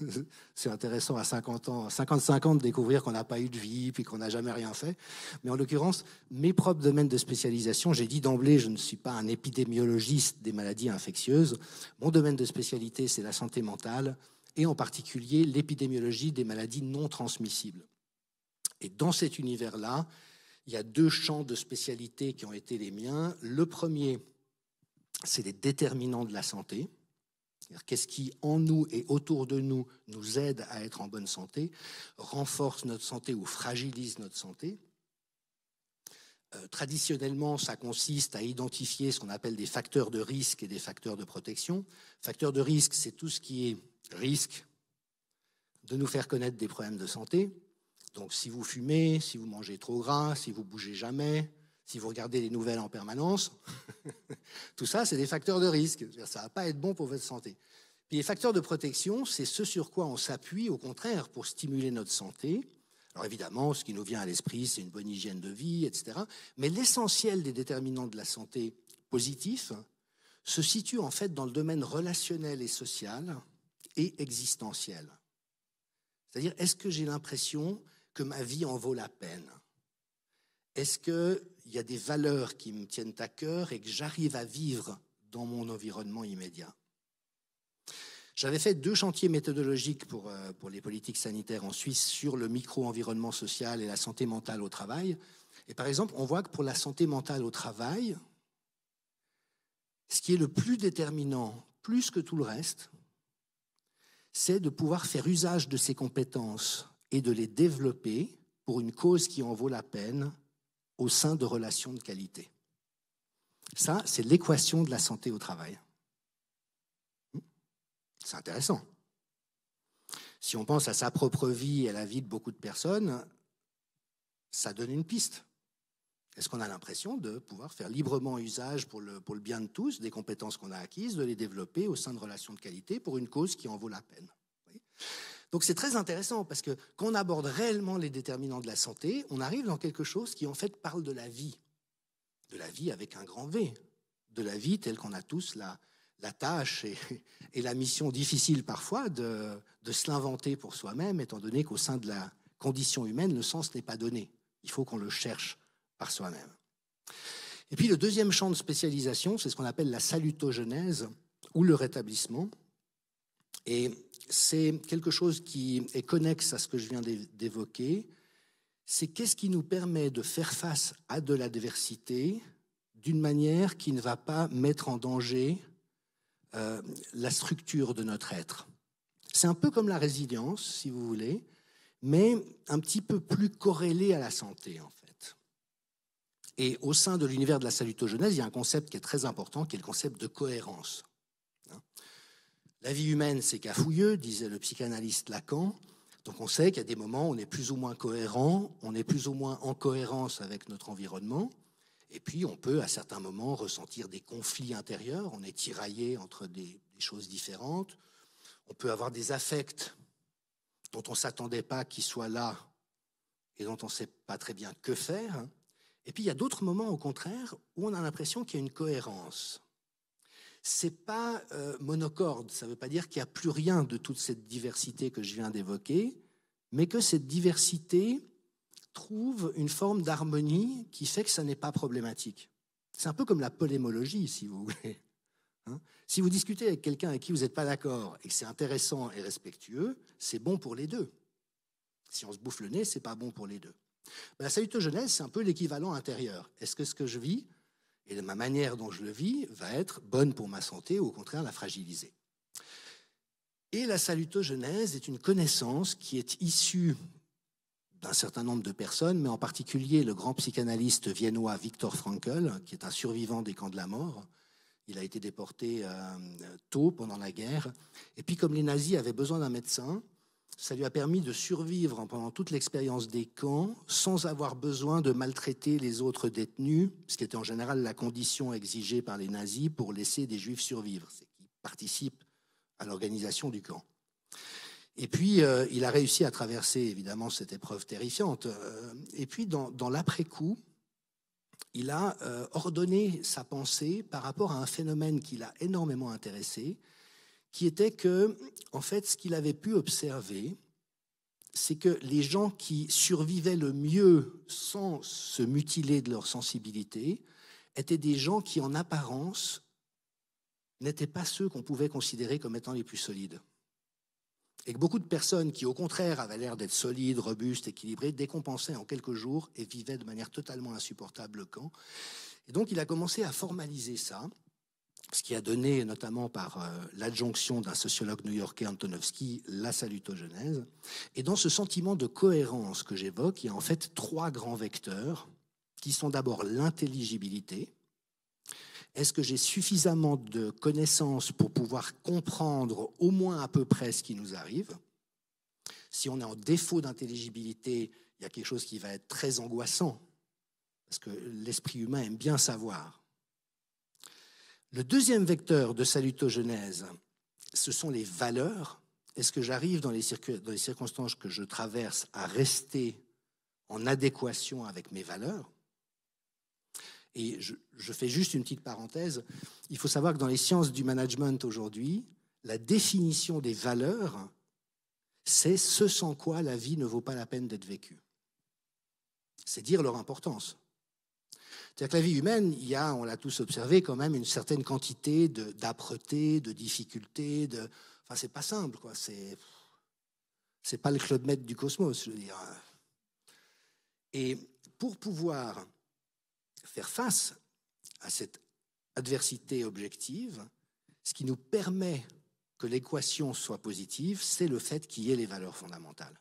C'est intéressant à 50 ans, 55 ans de découvrir qu'on n'a pas eu de vie, puis qu'on n'a jamais rien fait. Mais en l'occurrence, mes propres domaines de spécialisation, j'ai dit d'emblée, je ne suis pas un épidémiologiste des maladies infectieuses. Mon domaine de spécialité, c'est la santé mentale et en particulier l'épidémiologie des maladies non transmissibles. Et dans cet univers-là, il y a deux champs de spécialité qui ont été les miens. Le premier, c'est les déterminants de la santé. Qu'est-ce qui, en nous et autour de nous, nous aide à être en bonne santé, renforce notre santé ou fragilise notre santé euh, Traditionnellement, ça consiste à identifier ce qu'on appelle des facteurs de risque et des facteurs de protection. Facteurs de risque, c'est tout ce qui est risque de nous faire connaître des problèmes de santé. Donc si vous fumez, si vous mangez trop gras, si vous bougez jamais, si vous regardez les nouvelles en permanence, tout ça, c'est des facteurs de risque. Ça ne va pas être bon pour votre santé. Puis les facteurs de protection, c'est ce sur quoi on s'appuie, au contraire, pour stimuler notre santé. Alors évidemment, ce qui nous vient à l'esprit, c'est une bonne hygiène de vie, etc. Mais l'essentiel des déterminants de la santé positifs se situe en fait dans le domaine relationnel et social, et existentielle. C'est-à-dire, est-ce que j'ai l'impression que ma vie en vaut la peine Est-ce qu'il y a des valeurs qui me tiennent à cœur et que j'arrive à vivre dans mon environnement immédiat J'avais fait deux chantiers méthodologiques pour, euh, pour les politiques sanitaires en Suisse sur le micro-environnement social et la santé mentale au travail. Et par exemple, on voit que pour la santé mentale au travail, ce qui est le plus déterminant, plus que tout le reste, c'est de pouvoir faire usage de ses compétences et de les développer pour une cause qui en vaut la peine au sein de relations de qualité. Ça, c'est l'équation de la santé au travail. Hmm? C'est intéressant. Si on pense à sa propre vie et à la vie de beaucoup de personnes, ça donne une piste. Est-ce qu'on a l'impression de pouvoir faire librement usage pour le, pour le bien de tous des compétences qu'on a acquises, de les développer au sein de relations de qualité pour une cause qui en vaut la peine Donc c'est très intéressant parce que quand on aborde réellement les déterminants de la santé, on arrive dans quelque chose qui en fait parle de la vie, de la vie avec un grand V, de la vie telle qu'on a tous la, la tâche et, la mission difficile parfois de, de se l'inventer pour soi-même, étant donné qu'au sein de la condition humaine, le sens n'est pas donné. Il faut qu'on le cherche par soi-même. Et puis le deuxième champ de spécialisation, c'est ce qu'on appelle la salutogenèse ou le rétablissement. Et c'est quelque chose qui est connexe à ce que je viens d'évoquer. C'est qu'est-ce qui nous permet de faire face à de l'adversité d'une manière qui ne va pas mettre en danger euh, la structure de notre être. C'est un peu comme la résilience, si vous voulez, mais un petit peu plus corrélé à la santé, en et au sein de l'univers de la salutogenèse, il y a un concept qui est très important, qui est le concept de cohérence. La vie humaine, c'est cafouilleux, disait le psychanalyste Lacan. Donc on sait qu'il y a des moments où on est plus ou moins cohérent, on est plus ou moins en cohérence avec notre environnement. Et puis on peut à certains moments ressentir des conflits intérieurs, on est tiraillé entre des, des choses différentes. On peut avoir des affects dont on ne s'attendait pas qu'ils soient là et dont on ne sait pas très bien que faire. Et puis il y a d'autres moments, au contraire, où on a l'impression qu'il y a une cohérence. C'est pas euh, monocorde, ça ne veut pas dire qu'il n'y a plus rien de toute cette diversité que je viens d'évoquer, mais que cette diversité trouve une forme d'harmonie qui fait que ça n'est pas problématique. C'est un peu comme la polémologie, si vous voulez. Hein. si vous discutez avec quelqu'un avec qui vous n'êtes pas d'accord et que c'est intéressant et respectueux, c'est bon pour les deux. Si on se bouffe le nez, c'est pas bon pour les deux la salutogenèse, c'est un peu l'équivalent intérieur. Est-ce que ce que je vis et de ma manière dont je le vis va être bonne pour ma santé ou au contraire la fragiliser Et la salutogenèse est une connaissance qui est issue d'un certain nombre de personnes, mais en particulier le grand psychanalyste viennois Viktor Frankl, qui est un survivant des camps de la mort, il a été déporté euh, tôt pendant la guerre. Et puis, comme les nazis avaient besoin d'un médecin, ça lui a permis de survivre pendant toute l'expérience des camps sans avoir besoin de maltraiter les autres détenus, ce qui était en général la condition exigée par les nazis pour laisser des juifs survivre, c'est qui participent à l'organisation du camp. Et puis, euh, il a réussi à traverser évidemment cette épreuve terrifiante. Euh, et puis, dans, l'après-coup, il a euh, ordonné sa pensée par rapport à un phénomène qui l'a énormément intéressé, qui était que, en fait, ce qu'il avait pu observer, c'est que les gens qui survivaient le mieux sans se mutiler de leur sensibilité étaient des gens qui, en apparence, n'étaient pas ceux qu'on pouvait considérer comme étant les plus solides. Et que beaucoup de personnes qui, au contraire, avaient l'air d'être solides, robustes, équilibrées, décompensaient en quelques jours et vivaient de manière totalement insupportable le camp. Et donc, il a commencé à formaliser ça ce qui a donné, notamment par euh, l'adjonction d'un sociologue new-yorkais, Antonovsky, la salutogenèse. Et dans ce sentiment de cohérence que j'évoque, il y a en fait trois grands vecteurs, qui sont d'abord l'intelligibilité. Est-ce que j'ai suffisamment de connaissances pour pouvoir comprendre au moins à peu près ce qui nous arrive Si on est en défaut d'intelligibilité, il y a quelque chose qui va être très angoissant, parce que l'esprit humain aime bien savoir. Le deuxième vecteur de salutogenèse, ce sont les valeurs. Est-ce que j'arrive dans, les circonstances que je traverse à rester en adéquation avec mes valeurs Et je fais juste une petite parenthèse. Il faut savoir que dans les sciences du management aujourd'hui, la définition des valeurs, c'est ce sans quoi la vie ne vaut pas la peine d'être vécue. C'est dire leur importance. C'est-à-dire que la vie humaine, il y a, on l'a tous observé, quand même une certaine quantité d'âpreté, de, de, difficulté, de... Enfin, c'est pas simple, quoi. C'est... pas le club maître du cosmos, je veux dire. Et pour pouvoir faire face à cette adversité objective, ce qui nous permet que l'équation soit positive, c'est le fait qu'il y ait les valeurs fondamentales.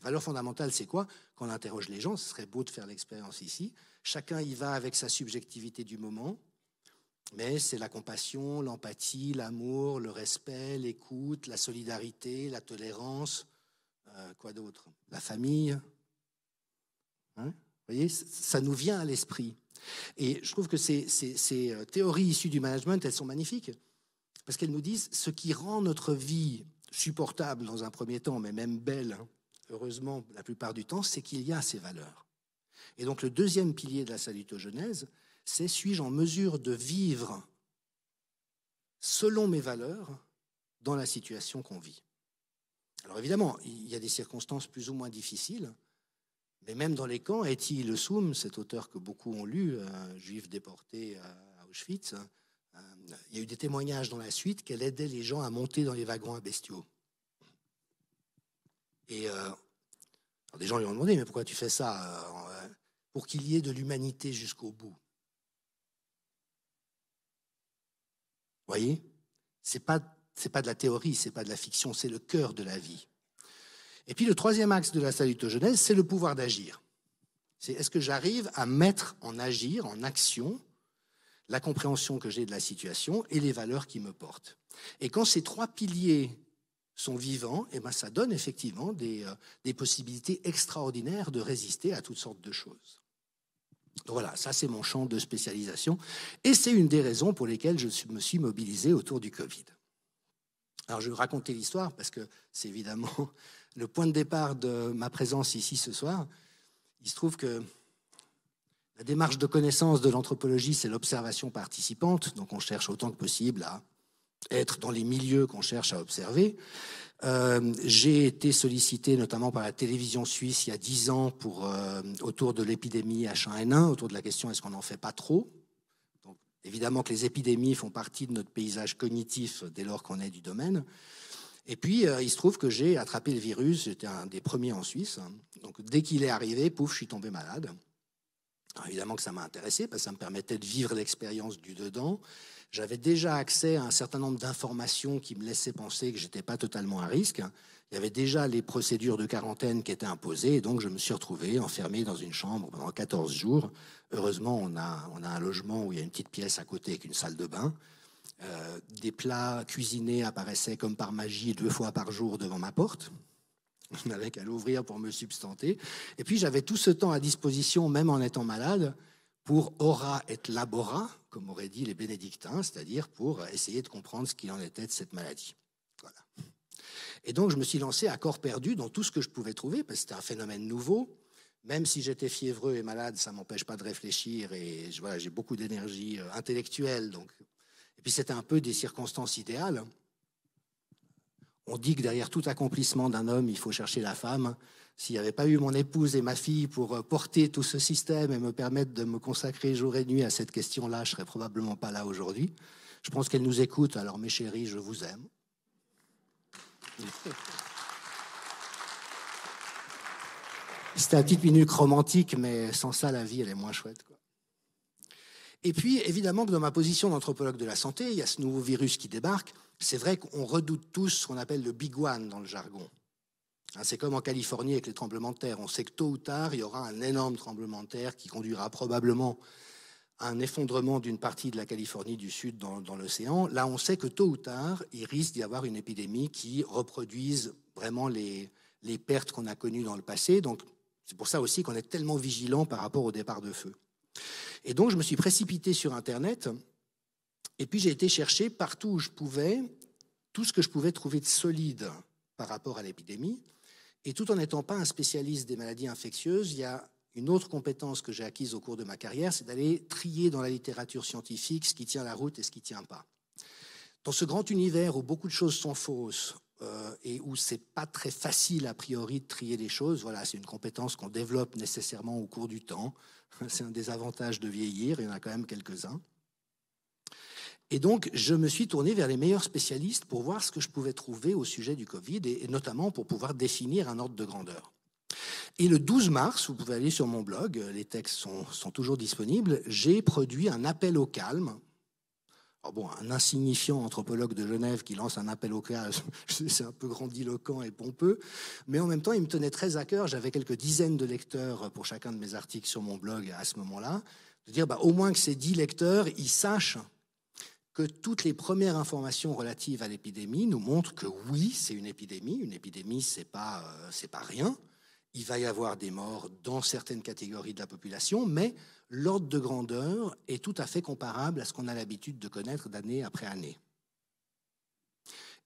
Valeurs fondamentales, c'est quoi Quand on interroge les gens, ce serait beau de faire l'expérience ici, Chacun y va avec sa subjectivité du moment, mais c'est la compassion, l'empathie, l'amour, le respect, l'écoute, la solidarité, la tolérance, euh, quoi d'autre La famille. Hein Vous voyez, ça nous vient à l'esprit. Et je trouve que ces, ces euh, théories issues du management, elles sont magnifiques, parce qu'elles nous disent ce qui rend notre vie supportable dans un premier temps, mais même belle, hein, heureusement la plupart du temps, c'est qu'il y a ces valeurs. Et donc le deuxième pilier de la salutogenèse, c'est suis-je en mesure de vivre selon mes valeurs dans la situation qu'on vit Alors évidemment, il y a des circonstances plus ou moins difficiles, mais même dans les camps, Le Soum, cet auteur que beaucoup ont lu, juif déporté à Auschwitz, hein, il y a eu des témoignages dans la suite qu'elle aidait les gens à monter dans les wagons à bestiaux. Et euh, des gens lui ont demandé, mais pourquoi tu fais ça euh, pour qu'il y ait de l'humanité jusqu'au bout. Voyez Ce n'est pas, de la théorie, ce n'est pas de la fiction, c'est le cœur de la vie. Et puis le troisième axe de la salutogenèse, c'est le pouvoir d'agir. C'est est-ce que j'arrive à mettre en agir, en action, la compréhension que j'ai de la situation et les valeurs qui me portent. Et quand ces trois piliers sont vivants, eh ben ça donne effectivement des euh, possibilités extraordinaires de résister à toutes sortes de choses. Voilà, ça c'est mon champ de spécialisation et c'est une des raisons pour lesquelles je me suis mobilisé autour du Covid. Alors je vais raconter l'histoire parce que c'est évidemment le point de départ de ma présence ici ce soir. Il se trouve que la démarche de connaissance de l'anthropologie, c'est l'observation participante, donc on cherche autant que possible à être dans les milieux qu'on cherche à observer. Euh, j'ai été sollicité notamment par la télévision suisse il y a dix ans pour, euh, autour de l'épidémie H1N1, autour de la question est-ce qu'on n'en fait pas trop Évidemment que les épidémies font partie de notre paysage cognitif dès lors qu'on est du domaine. Et puis, euh, il se trouve que j'ai attrapé le virus, j'étais un des premiers en Suisse. Donc, dès qu'il est arrivé, pouf, je suis tombé malade. évidemment que ça m'a intéressé parce que ça me permettait de vivre l'expérience du dedans j'avais déjà accès à un certain nombre d'informations qui me laissaient penser que je n'étais pas totalement à risque. Il y avait déjà les procédures de quarantaine qui étaient imposées, et donc je me suis retrouvé enfermé dans une chambre pendant 14 jours. Heureusement, on a, un logement où il y a une petite pièce à côté avec une salle de bain. Euh, des plats cuisinés apparaissaient comme par magie deux fois par jour devant ma porte. Je n'avais qu'à l'ouvrir pour me substanter. Et puis j'avais tout ce temps à disposition, même en étant malade, pour aura et labora, comme auraient dit les bénédictins, c'est-à-dire pour essayer de comprendre ce qu'il en était de cette maladie. Et donc je me suis lancé à corps perdu dans tout ce que je pouvais trouver, parce que c'était un phénomène nouveau. Même si j'étais fiévreux et malade, ça m'empêche pas de réfléchir et voilà, j'ai beaucoup d'énergie euh, intellectuelle. Donc. Et puis c'était un peu des circonstances idéales. On dit que derrière tout accomplissement d'un homme, il faut chercher la femme. S'il n'y avait pas eu mon épouse et ma fille pour euh, porter tout ce système et me permettre de me consacrer jour et nuit à cette question-là, je ne serais probablement pas là aujourd'hui. Je pense qu'elle nous écoute, alors mes chéris, je vous aime. C'était un petit minute romantique, mais sans ça, la vie, elle est moins chouette. Quoi. Et puis, évidemment, que dans ma position d'anthropologue de la santé, il y a ce nouveau virus qui débarque. C'est vrai qu'on redoute tous ce qu'on appelle le big one dans le jargon. Hein, c'est comme en Californie avec les tremblements de terre. On sait que tôt ou tard, il y aura un énorme tremblement de terre qui conduira probablement à un effondrement d'une partie de la Californie du Sud dans, l'océan. Là, on sait que tôt ou tard, il risque d'y avoir une épidémie qui reproduise vraiment les, les pertes qu'on a connues dans le passé. Donc, c'est pour ça aussi qu'on est tellement vigilant par rapport au départ de feu. Et donc, je me suis précipité sur Internet. Et puis, j'ai été chercher partout où je pouvais tout ce que je pouvais trouver de solide par rapport à l'épidémie. Et tout en n'étant pas un spécialiste des maladies infectieuses, il y a une autre compétence que j'ai acquise au cours de ma carrière, c'est d'aller trier dans la littérature scientifique ce qui tient la route et ce qui ne tient pas. Dans ce grand univers où beaucoup de choses sont fausses euh, et où c'est pas très facile a priori de trier les choses, voilà, c'est une compétence qu'on développe nécessairement au cours du temps. c'est un des avantages de vieillir, il y en a quand même quelques-uns. Et donc, je me suis tourné vers les meilleurs spécialistes pour voir ce que je pouvais trouver au sujet du Covid et, notamment pour pouvoir définir un ordre de grandeur. Et le 12 mars, vous pouvez aller sur mon blog, les textes sont, toujours disponibles, j'ai produit un appel au calme. Oh bon, un insignifiant anthropologue de Genève qui lance un appel au calme, c'est un peu grandiloquent et pompeux, mais en même temps, il me tenait très à cœur, j'avais quelques dizaines de lecteurs pour chacun de mes articles sur mon blog à ce moment-là, de dire bah, au moins que ces dix lecteurs, ils sachent que toutes les premières informations relatives à l'épidémie nous montrent que oui, c'est une épidémie. Une épidémie, c'est pas, euh, pas rien. Il va y avoir des morts dans certaines catégories de la population, mais l'ordre de grandeur est tout à fait comparable à ce qu'on a l'habitude de connaître d'année après année.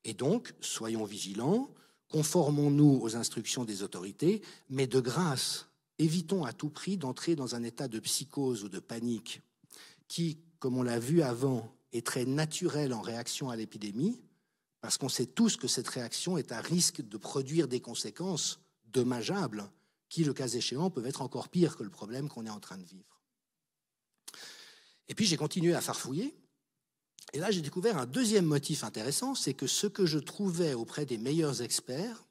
Et donc, soyons vigilants, conformons-nous aux instructions des autorités, mais de grâce, évitons à tout prix d'entrer dans un état de psychose ou de panique qui, comme on l'a vu avant, est très naturel en réaction à l'épidémie, parce qu'on sait tous que cette réaction est à risque de produire des conséquences dommageables qui, le cas échéant, peuvent être encore pires que le problème qu'on est en train de vivre. Et puis j'ai continué à farfouiller, et là j'ai découvert un deuxième motif intéressant, c'est que ce que je trouvais auprès des meilleurs experts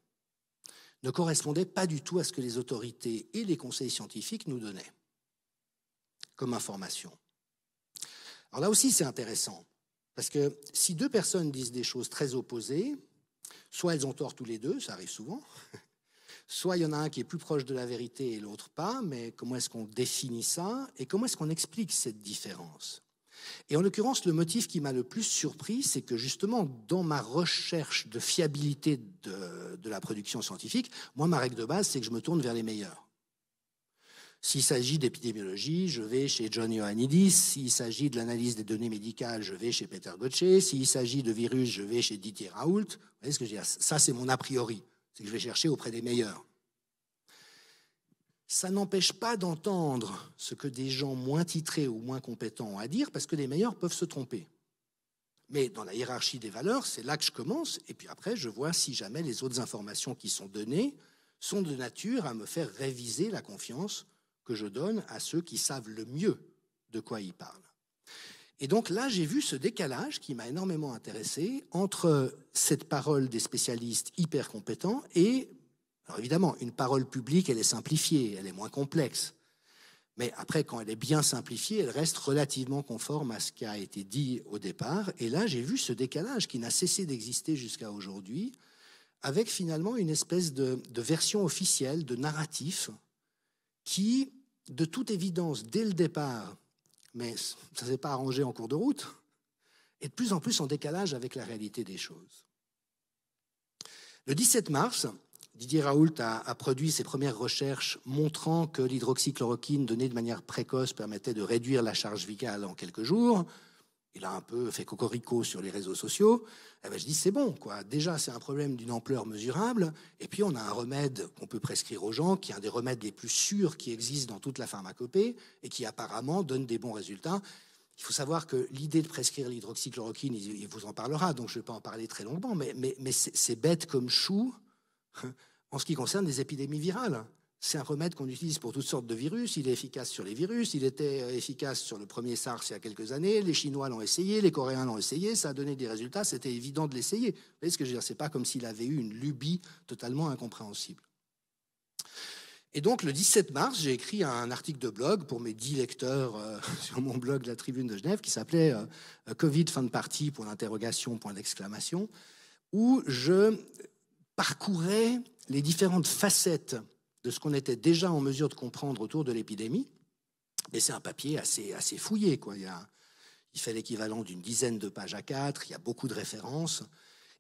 ne correspondait pas du tout à ce que les autorités et les conseils scientifiques nous donnaient comme information. Alors là aussi, c'est intéressant, parce que si deux personnes disent des choses très opposées, soit elles ont tort tous les deux, ça arrive souvent, soit il y en a un qui est plus proche de la vérité et l'autre pas, mais comment est-ce qu'on définit ça et comment est-ce qu'on explique cette différence Et en l'occurrence, le motif qui m'a le plus surpris, c'est que justement, dans ma recherche de fiabilité de, la production scientifique, moi, ma règle de base, c'est que je me tourne vers les meilleurs. S'il s'agit d'épidémiologie, je vais chez John Ioannidis. S'il s'agit de l'analyse des données médicales, je vais chez Peter Gotcher, S'il s'agit de virus, je vais chez Didier Raoult. Vous voyez ce que je veux Ça, c'est mon a priori. C'est que je vais chercher auprès des meilleurs. Ça n'empêche pas d'entendre ce que des gens moins titrés ou moins compétents ont à dire, parce que les meilleurs peuvent se tromper. Mais dans la hiérarchie des valeurs, c'est là que je commence, et puis après, je vois si jamais les autres informations qui sont données sont de nature à me faire réviser la confiance que je donne à ceux qui savent le mieux de quoi il parle. Et donc là, j'ai vu ce décalage qui m'a énormément intéressé entre cette parole des spécialistes hyper compétents et, alors évidemment, une parole publique, elle est simplifiée, elle est moins complexe. Mais après, quand elle est bien simplifiée, elle reste relativement conforme à ce qui a été dit au départ. Et là, j'ai vu ce décalage qui n'a cessé d'exister jusqu'à aujourd'hui, avec finalement une espèce de, de version officielle, de narratif, qui, de toute évidence, dès le départ, mais ça ne s'est pas arrangé en cours de route, est de plus en plus en décalage avec la réalité des choses. Le 17 mars, Didier Raoult a, produit ses premières recherches montrant que l'hydroxychloroquine donnée de manière précoce permettait de réduire la charge vitale en quelques jours il a un peu fait cocorico sur les réseaux sociaux, eh ben, je dis c'est bon, quoi. Déjà, c'est un problème d'une ampleur mesurable, et puis on a un remède qu'on peut prescrire aux gens, qui est un des remèdes les plus sûrs qui existent dans toute la pharmacopée, et qui apparemment donne des bons résultats. Il faut savoir que l'idée de prescrire l'hydroxychloroquine, il, vous en parlera, donc je ne vais pas en parler très longuement, mais, mais c'est bête comme chou hein, en ce qui concerne les épidémies virales. C'est un remède qu'on utilise pour toutes sortes de virus. Il est efficace sur les virus. Il était euh, efficace sur le premier SARS il y a quelques années. Les Chinois l'ont essayé, les Coréens l'ont essayé. Ça a donné des résultats. C'était évident de l'essayer. Vous voyez ce que je veux dire C'est pas comme s'il avait eu une lubie totalement incompréhensible. Et donc, le 17 mars, j'ai écrit un article de blog pour mes 10 lecteurs euh, sur mon blog la Tribune de Genève qui s'appelait euh, Covid, fin de partie, point d'interrogation, point d'exclamation, où je parcourais les différentes facettes de ce qu'on était déjà en mesure de comprendre autour de l'épidémie. Et c'est un papier assez, assez fouillé. Quoi. Il, il fait l'équivalent d'une dizaine de pages à quatre, il y a beaucoup de références.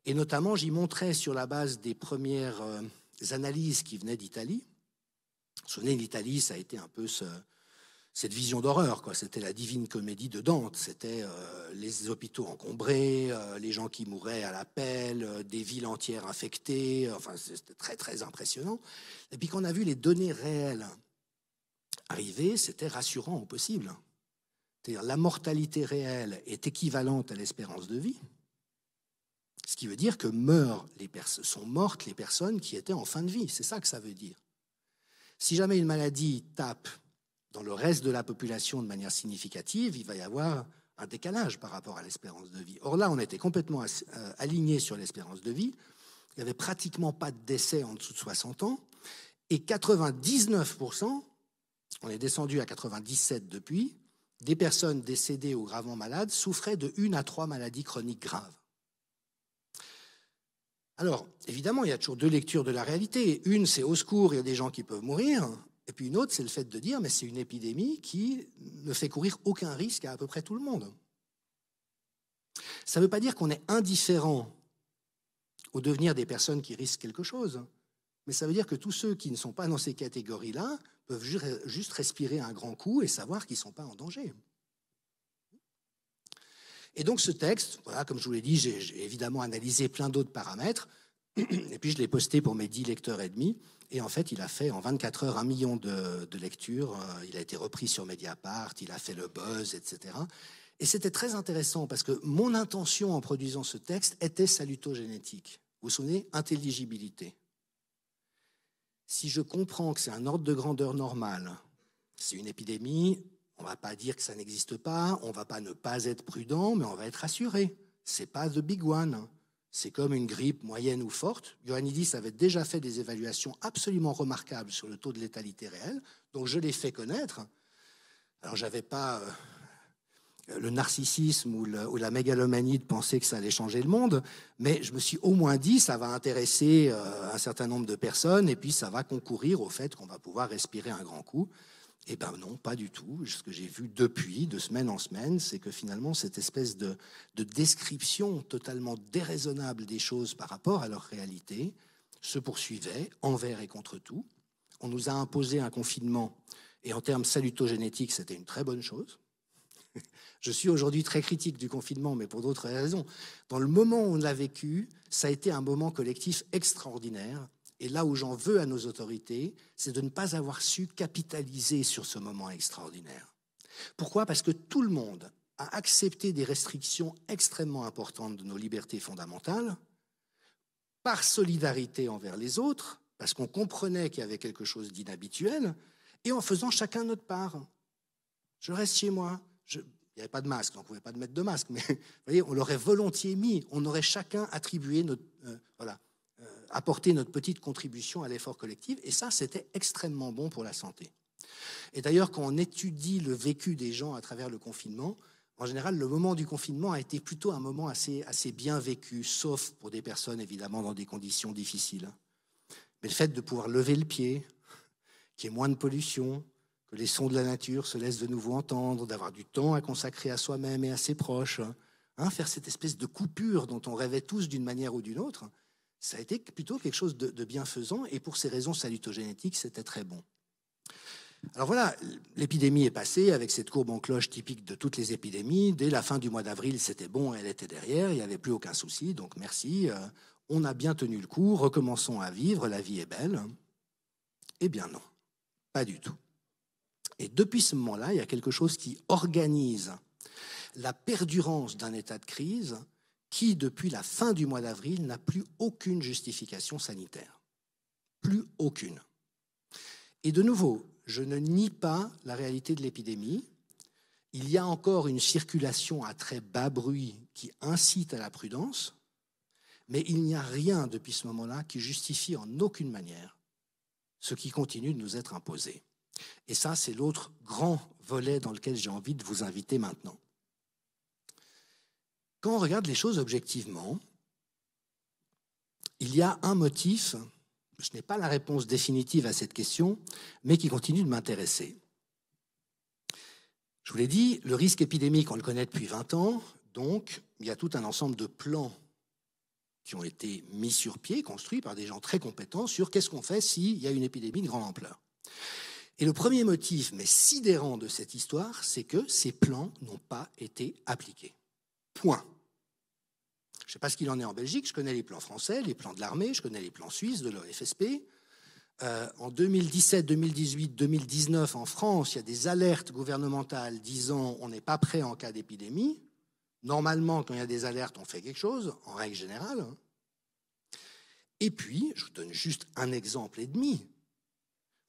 Et notamment, j'y montrais sur la base des premières euh, analyses qui venaient d'Italie. Vous vous l'Italie, ça a été un peu ce, cette vision d'horreur. Quoi. C'était la divine comédie de Dante. C'était euh, les hôpitaux encombrés, euh, les gens qui mouraient à la pelle, euh, des villes entières infectées. Enfin, c'était très, très impressionnant. Et puis, quand on a vu les données réelles arriver, c'était rassurant au possible. C'est-à-dire, la mortalité réelle est équivalente à l'espérance de vie. Ce qui veut dire que meurent les sont mortes les personnes qui étaient en fin de vie. C'est ça que ça veut dire. Si jamais une maladie tape dans le reste de la population de manière significative, il va y avoir un décalage par rapport à l'espérance de vie. Or là, on était complètement euh, aligné sur l'espérance de vie. Il n'y avait pratiquement pas de décès en dessous de 60 ans. Et 99%, on est descendu à 97 depuis, des personnes décédées ou gravement malades souffraient de une à trois maladies chroniques graves. Alors, évidemment, il y a toujours deux lectures de la réalité. Une, c'est au secours, il y a des gens qui peuvent mourir. Et puis une autre, c'est le fait de dire, mais c'est une épidémie qui ne fait courir aucun risque à à peu près tout le monde. Ça ne veut pas dire qu'on est indifférent au devenir des personnes qui risquent quelque chose, mais ça veut dire que tous ceux qui ne sont pas dans ces catégories-là peuvent juste respirer un grand coup et savoir qu'ils ne sont pas en danger. Et donc ce texte, comme je vous l'ai dit, j'ai évidemment analysé plein d'autres paramètres, et puis je l'ai posté pour mes dix lecteurs et demi. Et en fait, il a fait en 24 heures un million de, lectures. Euh, il a été repris sur Mediapart, il a fait le buzz, etc. Et c'était très intéressant parce que mon intention en produisant ce texte était salutogénétique. Vous vous souvenez Intelligibilité. Si je comprends que c'est un ordre de grandeur normal, c'est une épidémie, on ne va pas dire que ça n'existe pas, on ne va pas ne pas être prudent, mais on va être rassuré. C'est pas the big one. C'est comme une grippe moyenne ou forte. Ioannidis avait déjà fait des évaluations absolument remarquables sur le taux de létalité réel, donc je l'ai fait connaître. Alors n'avais pas euh, le narcissisme ou, la mégalomanie de penser que ça allait changer le monde, mais je me suis au moins dit ça va intéresser euh, un certain nombre de personnes et puis ça va concourir au fait qu'on va pouvoir respirer un grand coup. Eh bien non, pas du tout. Ce que j'ai vu depuis, de semaine en semaine, c'est que finalement, cette espèce de, description totalement déraisonnable des choses par rapport à leur réalité se poursuivait envers et contre tout. On nous a imposé un confinement, et en termes salutogénétiques, c'était une très bonne chose. Je suis aujourd'hui très critique du confinement, mais pour d'autres raisons. Dans le moment où on l'a vécu, ça a été un moment collectif extraordinaire et là où j'en veux à nos autorités, c'est de ne pas avoir su capitaliser sur ce moment extraordinaire. Pourquoi Parce que tout le monde a accepté des restrictions extrêmement importantes de nos libertés fondamentales par solidarité envers les autres, parce qu'on comprenait qu'il y avait quelque chose d'inhabituel, et en faisant chacun notre part. Je reste chez moi. Je... Il n'y avait pas de masque, on ne pouvait pas mettre de masque, mais vous voyez, on l'aurait volontiers mis. On aurait chacun attribué notre, euh, voilà, apporter notre petite contribution à l'effort collectif. Et ça, c'était extrêmement bon pour la santé. Et d'ailleurs, quand on étudie le vécu des gens à travers le confinement, en général, le moment du confinement a été plutôt un moment assez, assez bien vécu, sauf pour des personnes évidemment dans des conditions difficiles. Mais le fait de pouvoir lever le pied, qu'il y ait moins de pollution, que les sons de la nature se laissent de nouveau entendre, d'avoir du temps à consacrer à soi-même et à ses proches, hein, faire cette espèce de coupure dont on rêvait tous d'une manière ou d'une autre, ça a été plutôt quelque chose de, bienfaisant et pour ces raisons salutogénétiques, c'était très bon. Alors voilà, l'épidémie est passée avec cette courbe en cloche typique de toutes les épidémies. Dès la fin du mois d'avril, c'était bon, elle était derrière, il n'y avait plus aucun souci, donc merci. Euh, on a bien tenu le coup, recommençons à vivre, la vie est belle. Eh bien non, pas du tout. Et depuis ce moment-là, il y a quelque chose qui organise la perdurance d'un état de crise qui, depuis la fin du mois d'avril, n'a plus aucune justification sanitaire. Plus aucune. Et de nouveau, je ne nie pas la réalité de l'épidémie. Il y a encore une circulation à très bas bruit qui incite à la prudence, mais il n'y a rien depuis ce moment-là qui justifie en aucune manière ce qui continue de nous être imposé. Et ça, c'est l'autre grand volet dans lequel j'ai envie de vous inviter maintenant. Quand on regarde les choses objectivement, il y a un motif, je n'ai pas la réponse définitive à cette question, mais qui continue de m'intéresser. Je vous l'ai dit, le risque épidémique, on le connaît depuis 20 ans, donc il y a tout un ensemble de plans qui ont été mis sur pied, construits par des gens très compétents sur qu'est-ce qu'on fait s'il y a une épidémie de grande ampleur. Et le premier motif, mais sidérant de cette histoire, c'est que ces plans n'ont pas été appliqués. Point. Je ne sais pas ce qu'il en est en Belgique, je connais les plans français, les plans de l'armée, je connais les plans suisses de l'OFSP. Euh, en 2017, 2018, 2019, en France, il y a des alertes gouvernementales disant on n'est pas prêt en cas d'épidémie. Normalement, quand il y a des alertes, on fait quelque chose, en règle générale. Hein. Et puis, je vous donne juste un exemple et demi.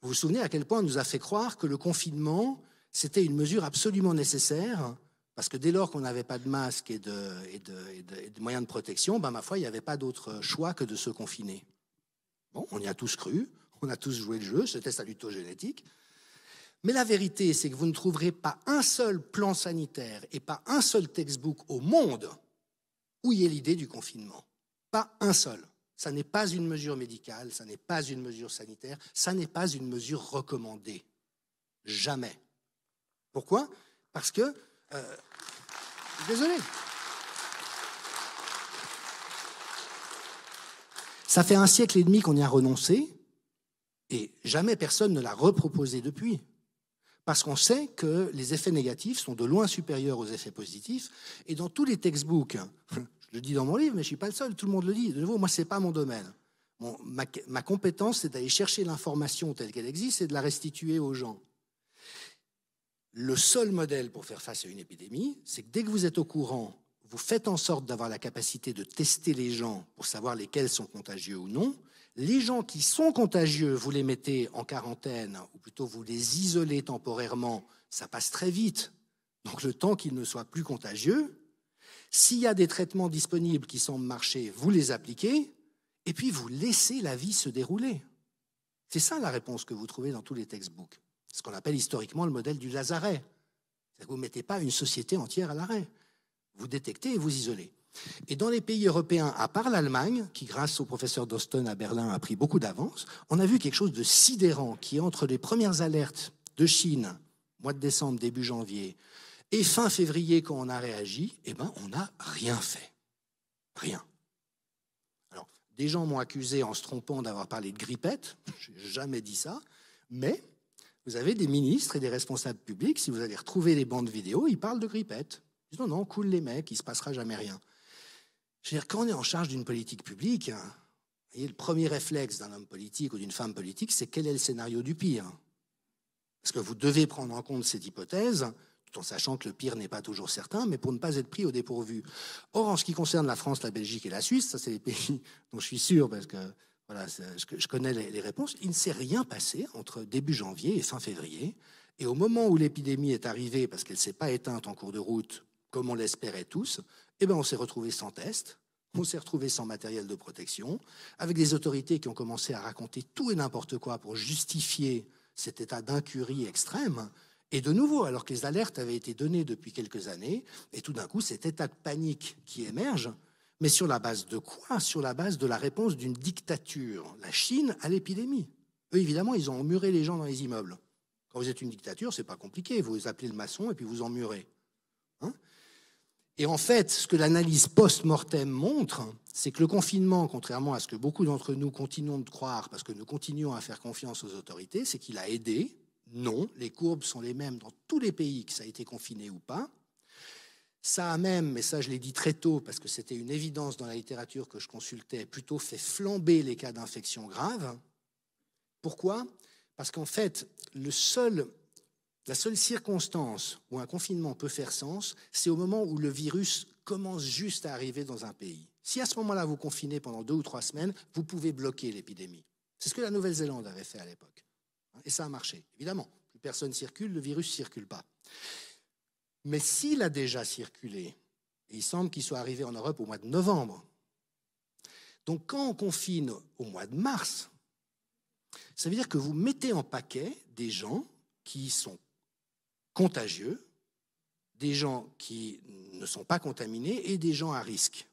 Vous vous souvenez à quel point on nous a fait croire que le confinement, c'était une mesure absolument nécessaire parce que dès lors qu'on n'avait pas de masque et de, de, moyens de protection, ben, ma foi, il n'y avait pas d'autre choix que de se confiner. Bon, on y a tous cru, on a tous joué le jeu, c'était test génétique Mais la vérité, c'est que vous ne trouverez pas un seul plan sanitaire et pas un seul textbook au monde où il y ait l'idée du confinement. Pas un seul. Ça n'est pas une mesure médicale, ça n'est pas une mesure sanitaire, ça n'est pas une mesure recommandée. Jamais. Pourquoi Parce que euh, désolé. Ça fait un siècle et demi qu'on y a renoncé et jamais personne ne l'a reproposé depuis. Parce qu'on sait que les effets négatifs sont de loin supérieurs aux effets positifs. Et dans tous les textbooks, je le dis dans mon livre, mais je ne suis pas le seul, tout le monde le dit. De nouveau, moi, ce n'est pas mon domaine. ma compétence, c'est d'aller chercher l'information telle qu'elle existe et de la restituer aux gens le seul modèle pour faire face à une épidémie, c'est que dès que vous êtes au courant, vous faites en sorte d'avoir la capacité de tester les gens pour savoir lesquels sont contagieux ou non. Les gens qui sont contagieux, vous les mettez en quarantaine, ou plutôt vous les isolez temporairement, ça passe très vite. Donc le temps qu'ils ne soient plus contagieux, s'il y a des traitements disponibles qui semblent marcher, vous les appliquez, et puis vous laissez la vie se dérouler. C'est ça la réponse que vous trouvez dans tous les textbooks ce qu'on appelle historiquement le modèle du Lazaret. vous ne mettez pas une société entière à l'arrêt. Vous détectez et vous isolez. Et dans les pays européens, à part l'Allemagne, qui grâce au professeur Doston à Berlin a pris beaucoup d'avance, on a vu quelque chose de sidérant qui, entre les premières alertes de Chine, mois de décembre, début janvier, et fin février, quand on a réagi, eh ben, on n'a rien fait. Rien. Alors, des gens m'ont accusé en se trompant d'avoir parlé de grippette, je n'ai jamais dit ça, mais vous avez des ministres et des responsables publics, si vous allez retrouver les bandes vidéo, ils parlent de grippette. Ils disent non, non, cool les mecs, il se passera jamais rien. Je veux dire, quand on est en charge d'une politique publique, hein, le premier réflexe d'un homme politique ou d'une femme politique, c'est quel est le scénario du pire Parce que vous devez prendre en compte cette hypothèse, tout en sachant que le pire n'est pas toujours certain, mais pour ne pas être pris au dépourvu. Or, en ce qui concerne la France, la Belgique et la Suisse, ça c'est les pays dont je suis sûr, parce que voilà, euh, je connais les réponses. Il ne s'est rien passé entre début janvier et fin février. Et au moment où l'épidémie est arrivée, parce qu'elle ne s'est pas éteinte en cours de route, comme on l'espérait tous, eh ben on s'est retrouvé sans test, on s'est retrouvé sans matériel de protection, avec des autorités qui ont commencé à raconter tout et n'importe quoi pour justifier cet état d'incurie extrême. Et de nouveau, alors que les alertes avaient été données depuis quelques années, et tout d'un coup, cet état de panique qui émerge, mais sur la base de quoi Sur la base de la réponse d'une dictature, la Chine à l'épidémie. Eux, évidemment, ils ont emmuré les gens dans les immeubles. Quand vous êtes une dictature, c'est pas compliqué. Vous appelez le maçon et puis vous emmurez. Hein et en fait, ce que l'analyse post-mortem montre, c'est que le confinement, contrairement à ce que beaucoup d'entre nous continuons de croire, parce que nous continuons à faire confiance aux autorités, c'est qu'il a aidé. Non, les courbes sont les mêmes dans tous les pays, que ça a été confiné ou pas. Ça a même, mais ça je l'ai dit très tôt parce que c'était une évidence dans la littérature que je consultais, plutôt fait flamber les cas d'infection grave. Pourquoi Parce qu'en fait, le seul, la seule circonstance où un confinement peut faire sens, c'est au moment où le virus commence juste à arriver dans un pays. Si à ce moment-là vous confinez pendant deux ou trois semaines, vous pouvez bloquer l'épidémie. C'est ce que la Nouvelle-Zélande avait fait à l'époque. Et ça a marché, évidemment. Plus personne circule, le virus ne circule pas. Mais s'il a déjà circulé, il semble qu'il soit arrivé en Europe au mois de novembre, donc quand on confine au mois de mars, ça veut dire que vous mettez en paquet des gens qui sont contagieux, des gens qui ne sont pas contaminés et des gens à risque.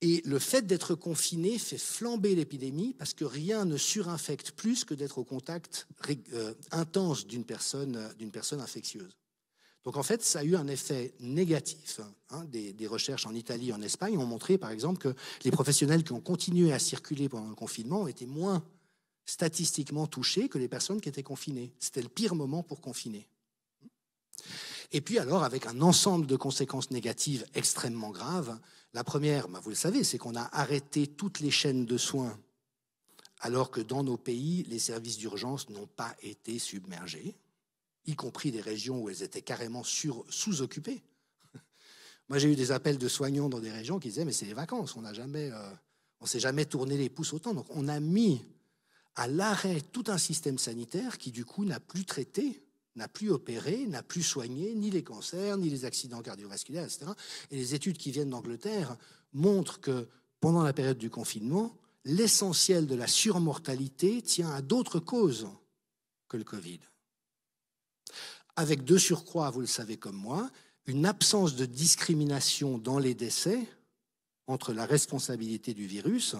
Et le fait d'être confiné fait flamber l'épidémie parce que rien ne surinfecte plus que d'être au contact euh, intense d'une personne, personne infectieuse. Donc en fait, ça a eu un effet négatif. Hein, des, recherches en Italie et en Espagne ont montré, par exemple, que les professionnels qui ont continué à circuler pendant le confinement étaient moins statistiquement touchés que les personnes qui étaient confinées. C'était le pire moment pour confiner. Et puis alors, avec un ensemble de conséquences négatives extrêmement graves, la première, bah, vous le savez, c'est qu'on a arrêté toutes les chaînes de soins, alors que dans nos pays, les services d'urgence n'ont pas été submergés y compris des régions où elles étaient carrément sous-occupées. Moi, j'ai eu des appels de soignants dans des régions qui disaient Mais c'est les vacances, on n'a jamais, euh, on s'est jamais tourné les pouces autant. Donc, on a mis à l'arrêt tout un système sanitaire qui, du coup, n'a plus traité, n'a plus opéré, n'a plus soigné ni les cancers, ni les accidents cardiovasculaires, etc. Et les études qui viennent d'Angleterre montrent que pendant la période du confinement, l'essentiel de la surmortalité tient à d'autres causes que le Covid avec deux surcroît, vous le savez comme moi, une absence de discrimination dans les décès entre la responsabilité du virus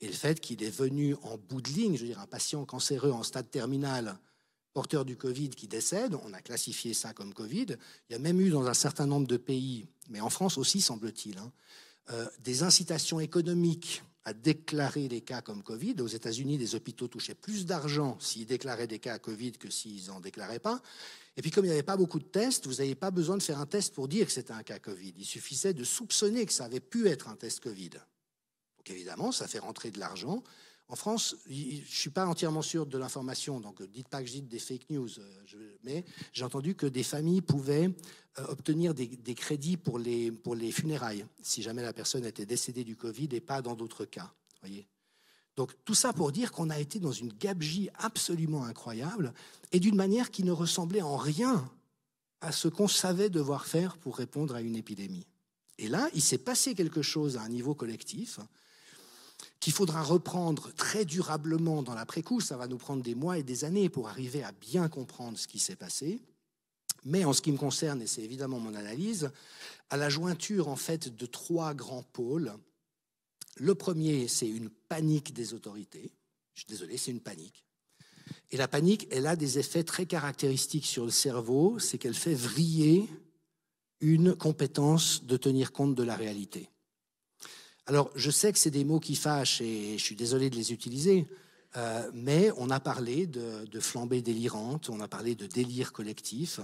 et le fait qu'il est venu en bout de ligne, je veux dire, un patient cancéreux en stade terminal porteur du Covid qui décède, on a classifié ça comme Covid. Il y a même eu dans un certain nombre de pays, mais en France aussi semble-t-il, hein, euh, des incitations économiques déclarer les cas comme Covid. Aux États-Unis, des hôpitaux touchaient plus d'argent s'ils déclaraient des cas Covid que s'ils n'en déclaraient pas. Et puis, comme il n'y avait pas beaucoup de tests, vous n'avez pas besoin de faire un test pour dire que c'était un cas Covid. Il suffisait de soupçonner que ça avait pu être un test Covid. Donc, évidemment, ça fait rentrer de l'argent. En France, je ne suis pas entièrement sûr de l'information, donc dites pas que je dis des fake news, euh, mais j'ai entendu que des familles pouvaient euh, obtenir des, crédits pour les, funérailles, si jamais la personne était décédée du Covid et pas dans d'autres cas. Donc tout ça pour dire qu'on a été dans une gabegie absolument incroyable et d'une manière qui ne ressemblait en rien à ce qu'on savait devoir faire pour répondre à une épidémie. Et là, il s'est passé quelque chose à un niveau collectif qu'il faudra reprendre très durablement dans l'après-coup. Ça va nous prendre des mois et des années pour arriver à bien comprendre ce qui s'est passé. Mais en ce qui me concerne, et c'est évidemment mon analyse, à la jointure en fait de trois grands pôles. Le premier, c'est une panique des autorités. Je suis désolé, c'est une panique. Et la panique, elle a des effets très caractéristiques sur le cerveau, c'est qu'elle fait vriller une compétence de tenir compte de la réalité. Alors, je sais que c'est des mots qui fâchent et je suis désolé de les utiliser, euh, mais on a parlé de, de flambée délirante, on a parlé de délire collectif.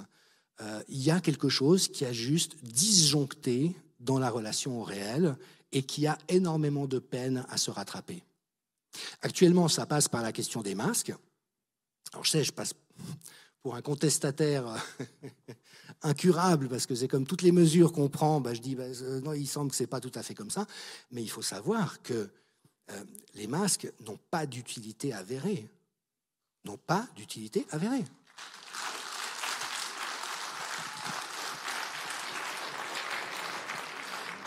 Euh, il y a quelque chose qui a juste disjoncté dans la relation au réel et qui a énormément de peine à se rattraper. Actuellement, ça passe par la question des masques. Alors je sais, je passe pour un contestataire incurable, parce que c'est comme toutes les mesures qu'on prend, bah, je dis, bah, euh, non, il semble que ce n'est pas tout à fait comme ça, mais il faut savoir que euh, les masques n'ont pas d'utilité avérée, n'ont pas d'utilité avérée.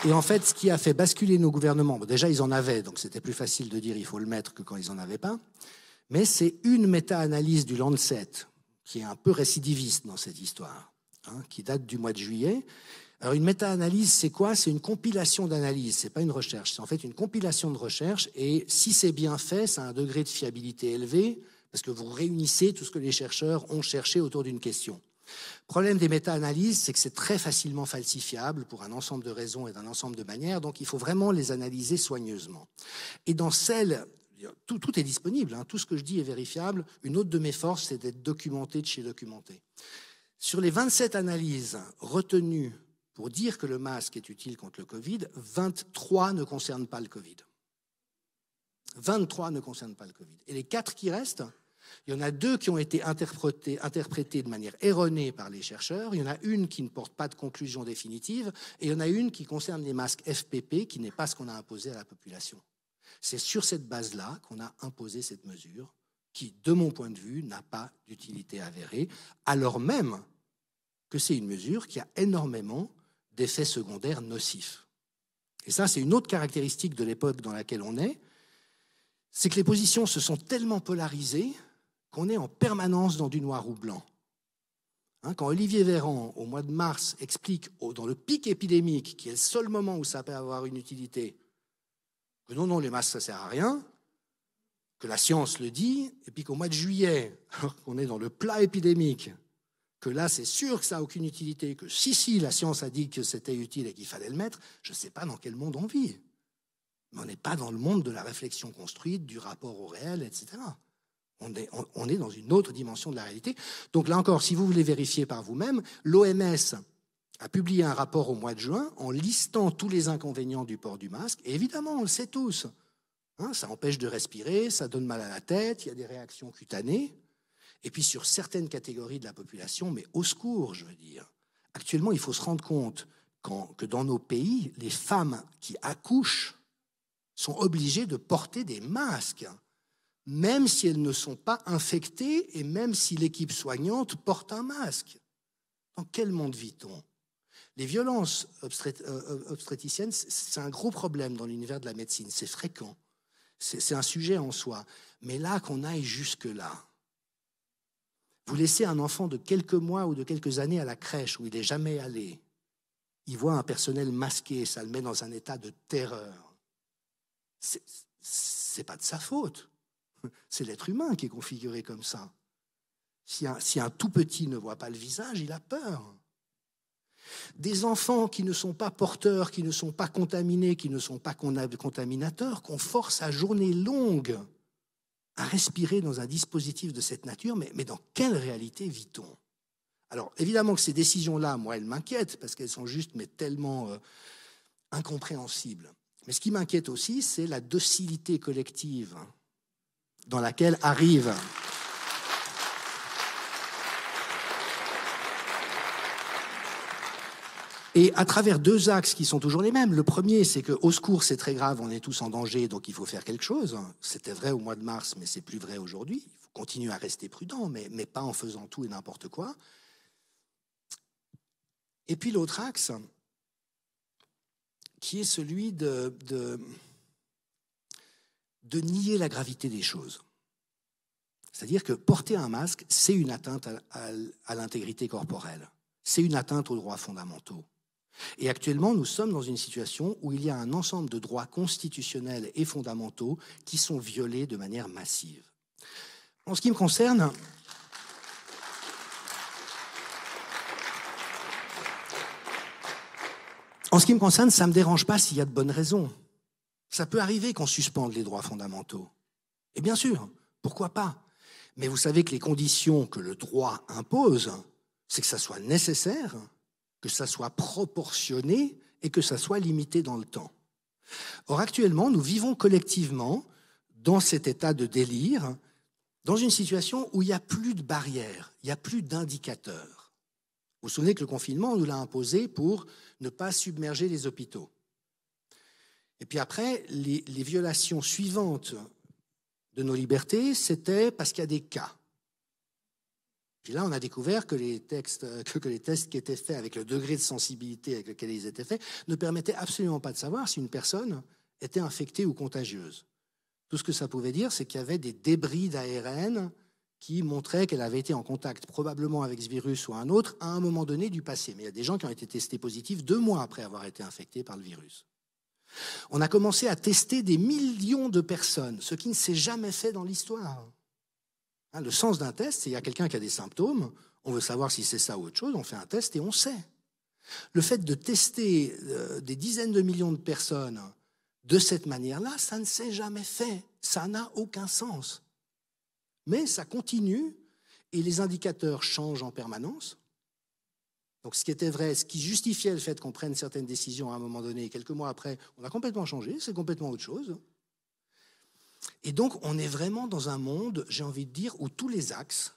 Et en fait, ce qui a fait basculer nos gouvernements, déjà ils en avaient, donc c'était plus facile de dire il faut le mettre que quand ils n'en avaient pas, mais c'est une méta-analyse du Lancet, qui est un peu récidiviste dans cette histoire, hein, qui date du mois de juillet. Alors une méta-analyse, c'est quoi C'est une compilation d'analyses, c'est pas une recherche, c'est en fait une compilation de recherches, et si c'est bien fait, ça a un degré de fiabilité élevé, parce que vous réunissez tout ce que les chercheurs ont cherché autour d'une question. Problème des méta-analyses, c'est que c'est très facilement falsifiable pour un ensemble de raisons et d'un ensemble de manières, donc il faut vraiment les analyser soigneusement. Et dans celles tout, est disponible, hein. tout ce que je dis est vérifiable. Une autre de mes forces, c'est d'être documenté de chez documenté. Sur les 27 analyses retenues pour dire que le masque est utile contre le Covid, 23 ne concernent pas le Covid. 23 ne concernent pas le Covid. Et les 4 qui restent il y en a deux qui ont été interprétées, de manière erronée par les chercheurs. Il y en a une qui ne porte pas de conclusion définitive et il y en a une qui concerne les masques FPP, qui n'est pas ce qu'on a imposé à la population. C'est sur cette base-là qu'on a imposé cette mesure qui, de mon point de vue, n'a pas d'utilité avérée, alors même que c'est une mesure qui a énormément d'effets secondaires nocifs. Et ça, c'est une autre caractéristique de l'époque dans laquelle on est, c'est que les positions se sont tellement polarisées qu'on est en permanence dans du noir ou blanc. Hein, quand Olivier Véran, au mois de mars, explique dans le pic épidémique, qui est le seul moment où ça peut avoir une utilité, que non, non, les masques, ça ne sert à rien, que la science le dit, et puis qu'au mois de juillet, qu'on est dans le plat épidémique, que là, c'est sûr que ça n'a aucune utilité, que si, si, la science a dit que c'était utile et qu'il fallait le mettre, je ne sais pas dans quel monde on vit. Mais on n'est pas dans le monde de la réflexion construite, du rapport au réel, etc. On est, dans une autre dimension de la réalité. Donc là encore, si vous voulez vérifier par vous-même, l'OMS a publié un rapport au mois de juin en listant tous les inconvénients du port du masque. Et évidemment, on le sait tous. Hein, ça empêche de respirer, ça donne mal à la tête, il y a des réactions cutanées. Et puis sur certaines catégories de la population, mais au secours, je veux dire. Actuellement, il faut se rendre compte que dans nos pays, les femmes qui accouchent sont obligées de porter des masques même si elles ne sont pas infectées et même si l'équipe soignante porte un masque. Dans quel monde vit-on Les violences euh, obstétriciennes, c'est un gros problème dans l'univers de la médecine, c'est fréquent, c'est un sujet en soi. Mais là, qu'on aille jusque-là, vous laissez un enfant de quelques mois ou de quelques années à la crèche où il n'est jamais allé, il voit un personnel masqué, ça le met dans un état de terreur. C'est pas de sa faute. C'est l'être humain qui est configuré comme ça. Si un, tout petit ne voit pas le visage, il a peur. Des enfants qui ne sont pas porteurs, qui ne sont pas contaminés, qui ne sont pas contaminateurs, qu'on force à journée longue à respirer dans un dispositif de cette nature, mais, dans quelle réalité vit-on Alors évidemment que ces décisions-là, moi, elles m'inquiètent parce qu'elles sont justes mais tellement euh, incompréhensibles. Mais ce qui m'inquiète aussi, c'est la docilité collective dans laquelle arrive. Et à travers deux axes qui sont toujours les mêmes. Le premier, c'est que au secours, c'est très grave, on est tous en danger, donc il faut faire quelque chose. C'était vrai au mois de mars, mais c'est plus vrai aujourd'hui. Il faut continuer à rester prudent, mais, mais pas en faisant tout et n'importe quoi. Et puis l'autre axe, qui est celui de de nier la gravité des choses. C'est-à-dire que porter un masque, c'est une atteinte à, l'intégrité corporelle, c'est une atteinte aux droits fondamentaux. Et actuellement, nous sommes dans une situation où il y a un ensemble de droits constitutionnels et fondamentaux qui sont violés de manière massive. En ce qui me concerne, en ce qui me concerne, ça ne me dérange pas s'il y a de bonnes raisons. Ça peut arriver qu'on suspende les droits fondamentaux. Et bien sûr, pourquoi pas Mais vous savez que les conditions que le droit impose, c'est que ça soit nécessaire, que ça soit proportionné et que ça soit limité dans le temps. Or, actuellement, nous vivons collectivement dans cet état de délire, dans une situation où il n'y a plus de barrières, il n'y a plus d'indicateurs. Vous vous souvenez que le confinement, on nous l'a imposé pour ne pas submerger les hôpitaux. Et puis après, les, violations suivantes de nos libertés, c'était parce qu'il y a des cas. Puis là, on a découvert que les, euh, que les tests qui étaient faits avec le degré de sensibilité avec lequel ils étaient faits ne permettaient absolument pas de savoir si une personne était infectée ou contagieuse. Tout ce que ça pouvait dire, c'est qu'il y avait des débris d'ARN qui montraient qu'elle avait été en contact probablement avec ce virus ou un autre à un moment donné du passé. Mais il y a des gens qui ont été testés positifs deux mois après avoir été infectés par le virus. On a commencé à tester des millions de personnes, ce qui ne s'est jamais fait dans l'histoire. Hein, le sens d'un test, c'est il y a quelqu'un qui a des symptômes, on veut savoir si c'est ça ou autre chose, on fait un test et on sait. Le fait de tester euh, des dizaines de millions de personnes de cette manière-là, ça ne s'est jamais fait. Ça n'a aucun sens. Mais ça continue et les indicateurs changent en permanence ce qui était vrai, ce qui justifiait le fait qu'on prenne certaines décisions à un moment donné, quelques mois après, on a complètement changé, c'est complètement autre chose. Et donc on est vraiment dans un monde, j'ai envie de dire, où tous les axes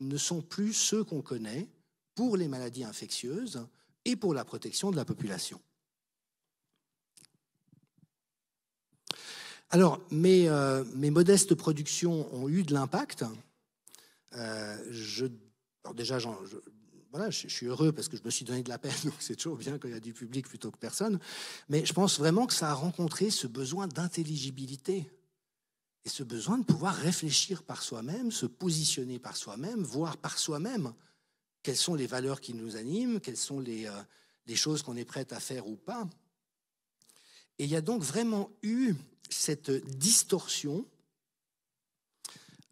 ne sont plus ceux qu'on connaît pour les maladies infectieuses et pour la protection de la population. Alors, mes, euh, modestes productions ont eu de l'impact. Euh, déjà, voilà, je, suis heureux parce que je me suis donné de la peine, donc c'est toujours bien quand il y a du public plutôt que personne. Mais je pense vraiment que ça a rencontré ce besoin d'intelligibilité et ce besoin de pouvoir réfléchir par soi-même, se positionner par soi-même, voir par soi-même quelles sont les valeurs qui nous animent, quelles sont les, euh, choses qu'on est prête à faire ou pas. Et il y a donc vraiment eu cette distorsion,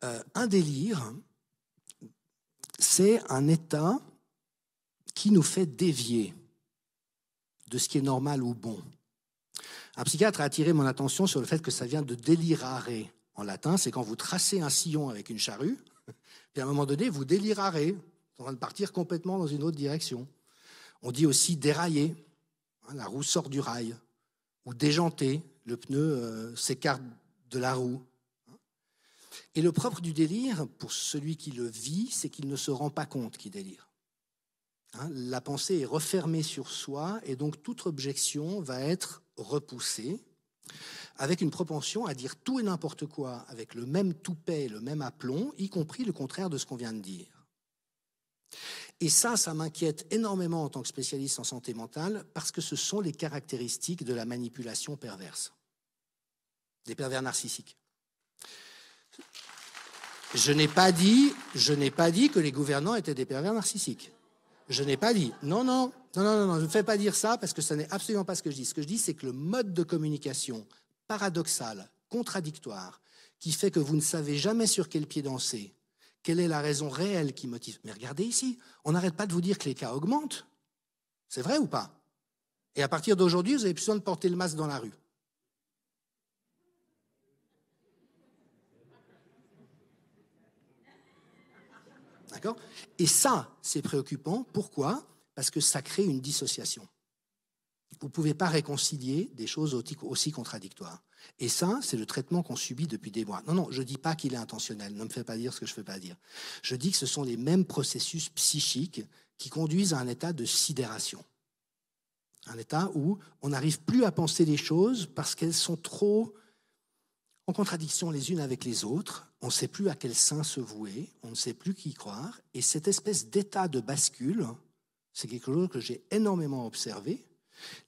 euh, un délire, c'est un état qui nous fait dévier de ce qui est normal ou bon. Un psychiatre a attiré mon attention sur le fait que ça vient de délirare en latin, c'est quand vous tracez un sillon avec une charrue, puis à un moment donné, vous délirarez, en train de partir complètement dans une autre direction. On dit aussi dérailler, hein, la roue sort du rail, ou déjanter, le pneu euh, s'écarte de la roue. Et le propre du délire, pour celui qui le vit, c'est qu'il ne se rend pas compte qu'il délire. Hein, la pensée est refermée sur soi et donc toute objection va être repoussée avec une propension à dire tout et n'importe quoi avec le même toupet le même aplomb, y compris le contraire de ce qu'on vient de dire. Et ça, ça m'inquiète énormément en tant que spécialiste en santé mentale parce que ce sont les caractéristiques de la manipulation perverse, des pervers narcissiques. Je n'ai pas dit, je n'ai pas dit que les gouvernants étaient des pervers narcissiques. Je n'ai pas dit, non, non, non, non, non, ne fais pas dire ça parce que ce n'est absolument pas ce que je dis. Ce que je dis, c'est que le mode de communication paradoxal, contradictoire, qui fait que vous ne savez jamais sur quel pied danser, quelle est la raison réelle qui motive. Mais regardez ici, on n'arrête pas de vous dire que les cas augmentent. C'est vrai ou pas Et à partir d'aujourd'hui, vous avez besoin de porter le masque dans la rue. D'accord Et ça, c'est préoccupant. Pourquoi Parce que ça crée une dissociation. Vous ne pouvez pas réconcilier des choses aussi contradictoires. Et ça, c'est le traitement qu'on subit depuis des mois. Non, non, je ne dis pas qu'il est intentionnel. Ne me fais pas dire ce que je ne veux pas dire. Je dis que ce sont les mêmes processus psychiques qui conduisent à un état de sidération. Un état où on n'arrive plus à penser les choses parce qu'elles sont trop en contradiction les unes avec les autres, on ne sait plus à quel saint se vouer, on ne sait plus qui croire, et cette espèce d'état de bascule, c'est quelque chose que j'ai énormément observé.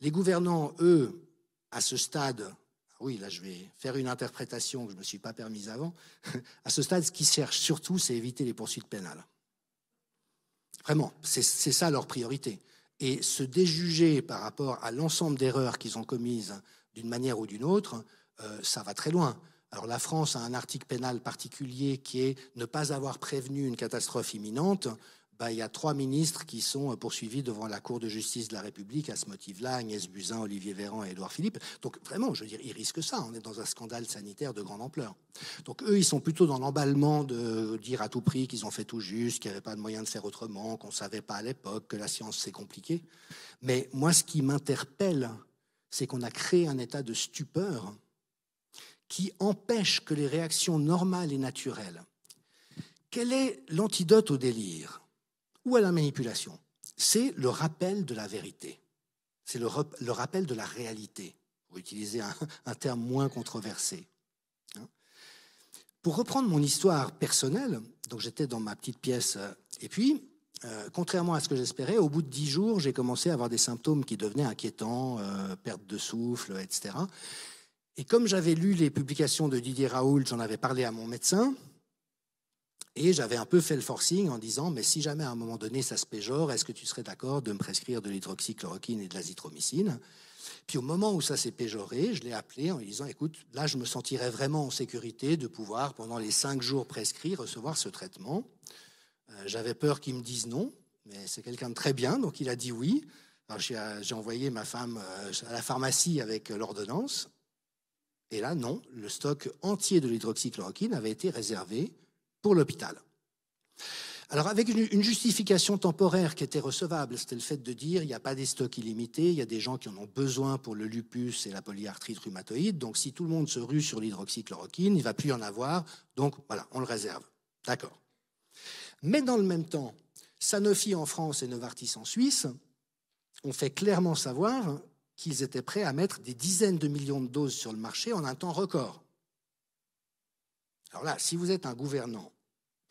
Les gouvernants, eux, à ce stade, ah oui, là je vais faire une interprétation que je ne me suis pas permise avant, à ce stade, ce qu'ils cherchent surtout, c'est éviter les poursuites pénales. Vraiment, c'est ça leur priorité. Et se déjuger par rapport à l'ensemble d'erreurs qu'ils ont commises hein, d'une manière ou d'une autre, euh, ça va très loin. Alors la France a un article pénal particulier qui est ne pas avoir prévenu une catastrophe imminente. Bah, il y a trois ministres qui sont euh, poursuivis devant la Cour de justice de la République à ce motif-là, Agnès Buzyn, Olivier Véran et Édouard Philippe. Donc vraiment, je veux dire, ils risquent ça. On est dans un scandale sanitaire de grande ampleur. Donc eux, ils sont plutôt dans l'emballement de euh, dire à tout prix qu'ils ont fait tout juste, qu'il n'y avait pas de moyen de faire autrement, qu'on ne savait pas à l'époque, que la science c'est compliqué. Mais moi, ce qui m'interpelle, c'est qu'on a créé un état de stupeur qui empêche que les réactions normales et naturelles. Quel est l'antidote au délire ou à la manipulation C'est le rappel de la vérité. C'est le, rappel de la réalité, pour utiliser un, terme moins controversé. Hein. pour reprendre mon histoire personnelle, donc j'étais dans ma petite pièce, euh, et puis, euh, contrairement à ce que j'espérais, au bout de dix jours, j'ai commencé à avoir des symptômes qui devenaient inquiétants, euh, perte de souffle, etc. Et comme j'avais lu les publications de Didier Raoult, j'en avais parlé à mon médecin, et j'avais un peu fait le forcing en disant, mais si jamais à un moment donné ça se péjore, est-ce que tu serais d'accord de me prescrire de l'hydroxychloroquine et de l'azithromycine Puis au moment où ça s'est péjoré, je l'ai appelé en lui disant, écoute, là je me sentirais vraiment en sécurité de pouvoir, pendant les cinq jours prescrits, recevoir ce traitement. Euh, j'avais peur qu'il me dise non, mais c'est quelqu'un de très bien, donc il a dit oui. Euh, j'ai envoyé ma femme euh, à la pharmacie avec l'ordonnance. Et là, non, le stock entier de l'hydroxychloroquine avait été réservé pour l'hôpital. Alors avec une, justification temporaire qui était recevable, c'était le fait de dire il n'y a pas des stocks illimités, il y a des gens qui en ont besoin pour le lupus et la polyarthrite rhumatoïde, donc si tout le monde se rue sur l'hydroxychloroquine, il ne va plus y en avoir, donc voilà, on le réserve. D'accord. Mais dans le même temps, Sanofi en France et Novartis en Suisse ont fait clairement savoir qu'ils étaient prêts à mettre des dizaines de millions de doses sur le marché en un temps record. Alors là, si vous êtes un gouvernant,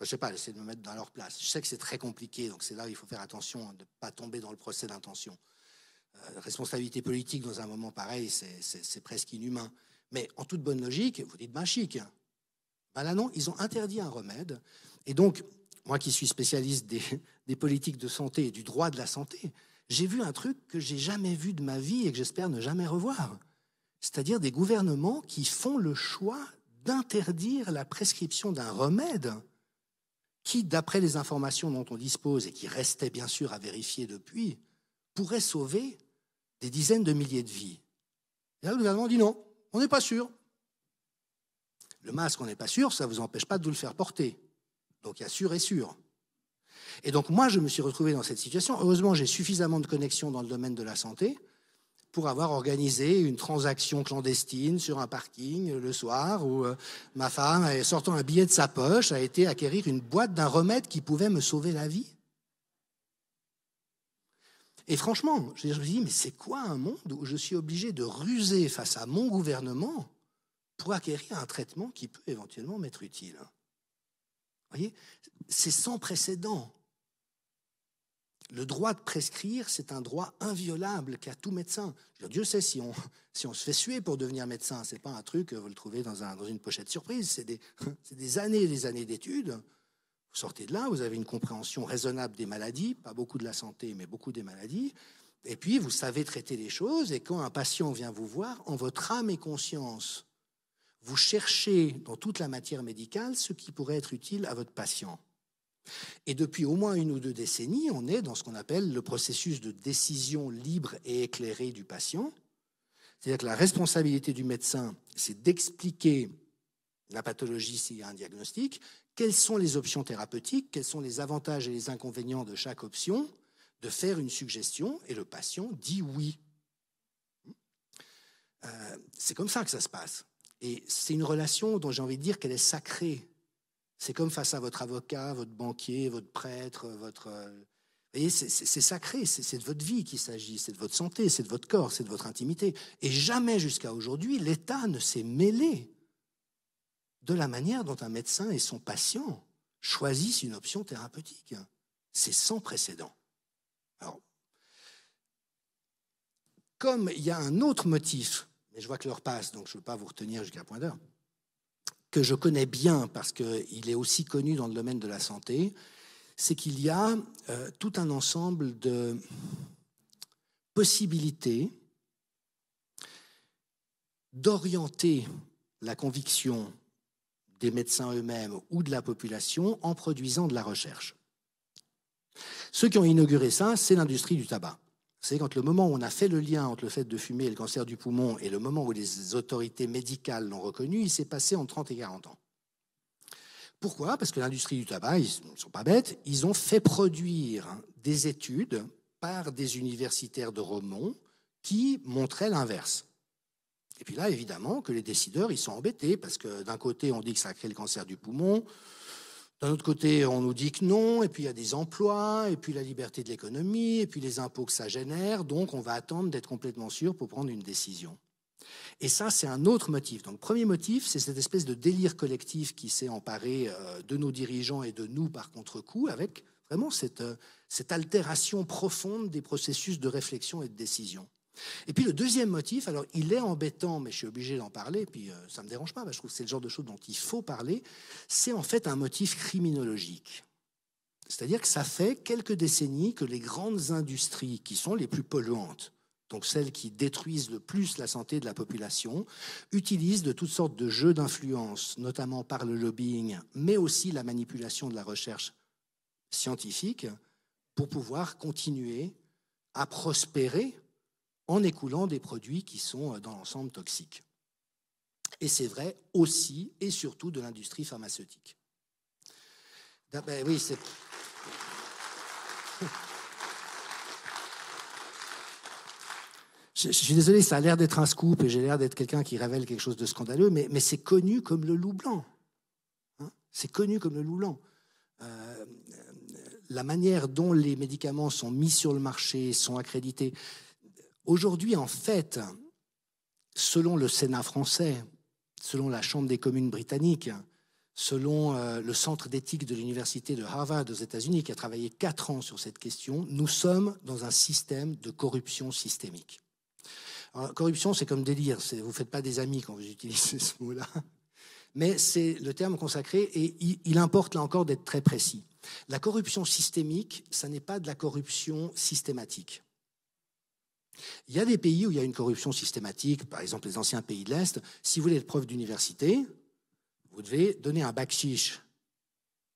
je ne sais pas, j'essaie de me mettre dans leur place. Je sais que c'est très compliqué, donc c'est là où il faut faire attention, hein, de ne pas tomber dans le procès d'intention. Euh, responsabilité politique dans un moment pareil, c'est presque inhumain. Mais en toute bonne logique, vous dites ben chic. Hein. Ben là non, ils ont interdit un remède. Et donc, moi qui suis spécialiste des politiques de santé et du droit de la santé, j'ai vu un truc que j'ai jamais vu de ma vie et que j'espère ne jamais revoir. C'est-à-dire des gouvernements qui font le choix d'interdire la prescription d'un remède qui, d'après les informations dont on dispose et qui restait bien sûr à vérifier depuis, pourrait sauver des dizaines de milliers de vies. Et là, le gouvernement dit non, on n'est pas sûr. Le masque, on n'est pas sûr, ça ne vous empêche pas de vous le faire porter. Donc il y a sûr et sûr. Et donc moi, je me suis retrouvé dans cette situation. Heureusement, j'ai suffisamment de connexions dans le domaine de la santé pour avoir organisé une transaction clandestine sur un parking euh, le soir où euh, ma femme, sortant un billet de sa poche, a été acquérir une boîte d'un remède qui pouvait me sauver la vie. Et franchement, je me suis dit, mais c'est quoi un monde où je suis obligé de ruser face à mon gouvernement pour acquérir un traitement qui peut éventuellement m'être utile hein Vous voyez, c'est sans précédent. Le droit de prescrire, c'est un droit inviolable qu'a tout médecin. Dieu sait si on, se fait suer pour devenir médecin, c'est pas un truc, que euh, vous le trouvez dans, une pochette surprise, c'est des années et des années d'études. Vous sortez de là, vous avez une compréhension raisonnable des maladies, pas beaucoup de la santé, mais beaucoup des maladies. Et puis, vous savez traiter les choses, et quand un patient vient vous voir, en votre âme et conscience, vous cherchez dans toute la matière médicale ce qui pourrait être utile à votre patient. Et depuis au moins une ou deux décennies, on est dans ce qu'on appelle le processus de décision libre et éclairée du patient. C'est-à-dire que la responsabilité du médecin, c'est d'expliquer la pathologie s'il y a un diagnostic, quelles sont les options thérapeutiques, quels sont les avantages et les inconvénients de chaque option, de faire une suggestion, et le patient dit oui. Euh, c'est comme ça que ça se passe. Et c'est une relation dont j'ai envie de dire qu'elle est sacrée c'est comme face à votre avocat, votre banquier, votre prêtre, votre... Euh, vous voyez, c'est sacré, c'est de votre vie qu'il s'agit, c'est de votre santé, c'est de votre corps, c'est de votre intimité. Et jamais jusqu'à aujourd'hui, l'État ne s'est mêlé de la manière dont un médecin et son patient choisissent une option thérapeutique. C'est sans précédent. Alors, comme il y a un autre motif, mais je vois que l'heure passe, donc je ne veux pas vous retenir jusqu'à point d'heure, que je connais bien parce qu'il est aussi connu dans le domaine de la santé, c'est qu'il y a euh, tout un ensemble de possibilités d'orienter la conviction des médecins eux-mêmes ou de la population en produisant de la recherche. Ceux qui ont inauguré ça, c'est l'industrie du tabac. C'est quand le moment où on a fait le lien entre le fait de fumer et le cancer du poumon et le moment où les autorités médicales l'ont reconnu, il s'est passé en 30 et 40 ans. Pourquoi Parce que l'industrie du tabac, ils ne sont pas bêtes, ils ont fait produire des études par des universitaires de Romont qui montraient l'inverse. Et puis là, évidemment, que les décideurs, ils sont embêtés, parce que d'un côté, on dit que ça crée le cancer du poumon, d'un autre côté, on nous dit que non, et puis il y a des emplois, et puis la liberté de l'économie, et puis les impôts que ça génère, donc on va attendre d'être complètement sûr pour prendre une décision. Et ça, c'est un autre motif. Donc, premier motif, c'est cette espèce de délire collectif qui s'est emparé euh, de nos dirigeants et de nous par contre-coup, avec vraiment cette, euh, cette altération profonde des processus de réflexion et de décision. Et puis le deuxième motif, alors il est embêtant, mais je suis obligé d'en parler, puis euh, ça ne me dérange pas, parce je trouve que c'est le genre de choses dont il faut parler, c'est en fait un motif criminologique. C'est-à-dire que ça fait quelques décennies que les grandes industries qui sont les plus polluantes, donc celles qui détruisent le plus la santé de la population, utilisent de toutes sortes de jeux d'influence, notamment par le lobbying, mais aussi la manipulation de la recherche scientifique, pour pouvoir continuer à prospérer en écoulant des produits qui sont euh, dans l'ensemble toxiques. Et c'est vrai aussi et surtout de l'industrie pharmaceutique. Ben oui, c'est. Je, suis désolé, ça a l'air d'être un scoop et j'ai l'air d'être quelqu'un qui révèle quelque chose de scandaleux, mais, c'est connu comme le loup blanc. Hein. c'est connu comme le loup blanc. Euh, euh, la manière dont les médicaments sont mis sur le marché, sont accrédités, Aujourd'hui, en fait, selon le Sénat français, selon la Chambre des communes britannique, selon euh, le Centre d'éthique de l'Université de Harvard aux États-Unis, qui a travaillé quatre ans sur cette question, nous sommes dans un système de corruption systémique. corruption, c'est comme délire, vous ne faites pas des amis quand vous utilisez ce mot-là, mais c'est le terme consacré et il, il importe là encore d'être très précis. La corruption systémique, ça n'est pas de la corruption systématique. Il y a des pays où il y a une corruption systématique, par exemple les anciens pays de l'Est. Si vous voulez être prof d'université, vous devez donner un bac chiche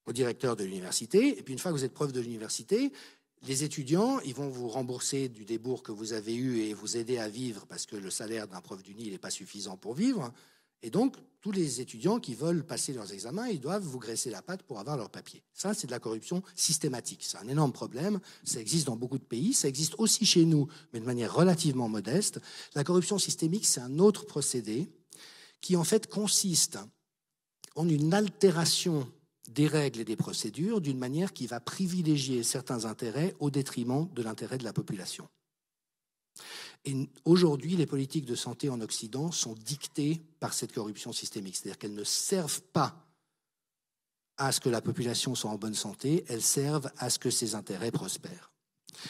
au directeur de l'université. Et puis une fois que vous êtes prof de l'université, les étudiants, ils vont vous rembourser du débours que vous avez eu et vous aider à vivre parce que le salaire d'un prof d'uni n'est pas suffisant pour vivre. Et donc, tous les étudiants qui veulent passer leurs examens, ils doivent vous graisser la patte pour avoir leur papier. Ça, c'est de la corruption systématique. C'est un énorme problème. Ça existe dans beaucoup de pays. Ça existe aussi chez nous, mais de manière relativement modeste. La corruption systémique, c'est un autre procédé qui, en fait, consiste en une altération des règles et des procédures d'une manière qui va privilégier certains intérêts au détriment de l'intérêt de la population. Et aujourd'hui, les politiques de santé en Occident sont dictées par cette corruption systémique, c'est-à-dire qu'elles ne servent pas à ce que la population soit en bonne santé, elles servent à ce que ses intérêts prospèrent.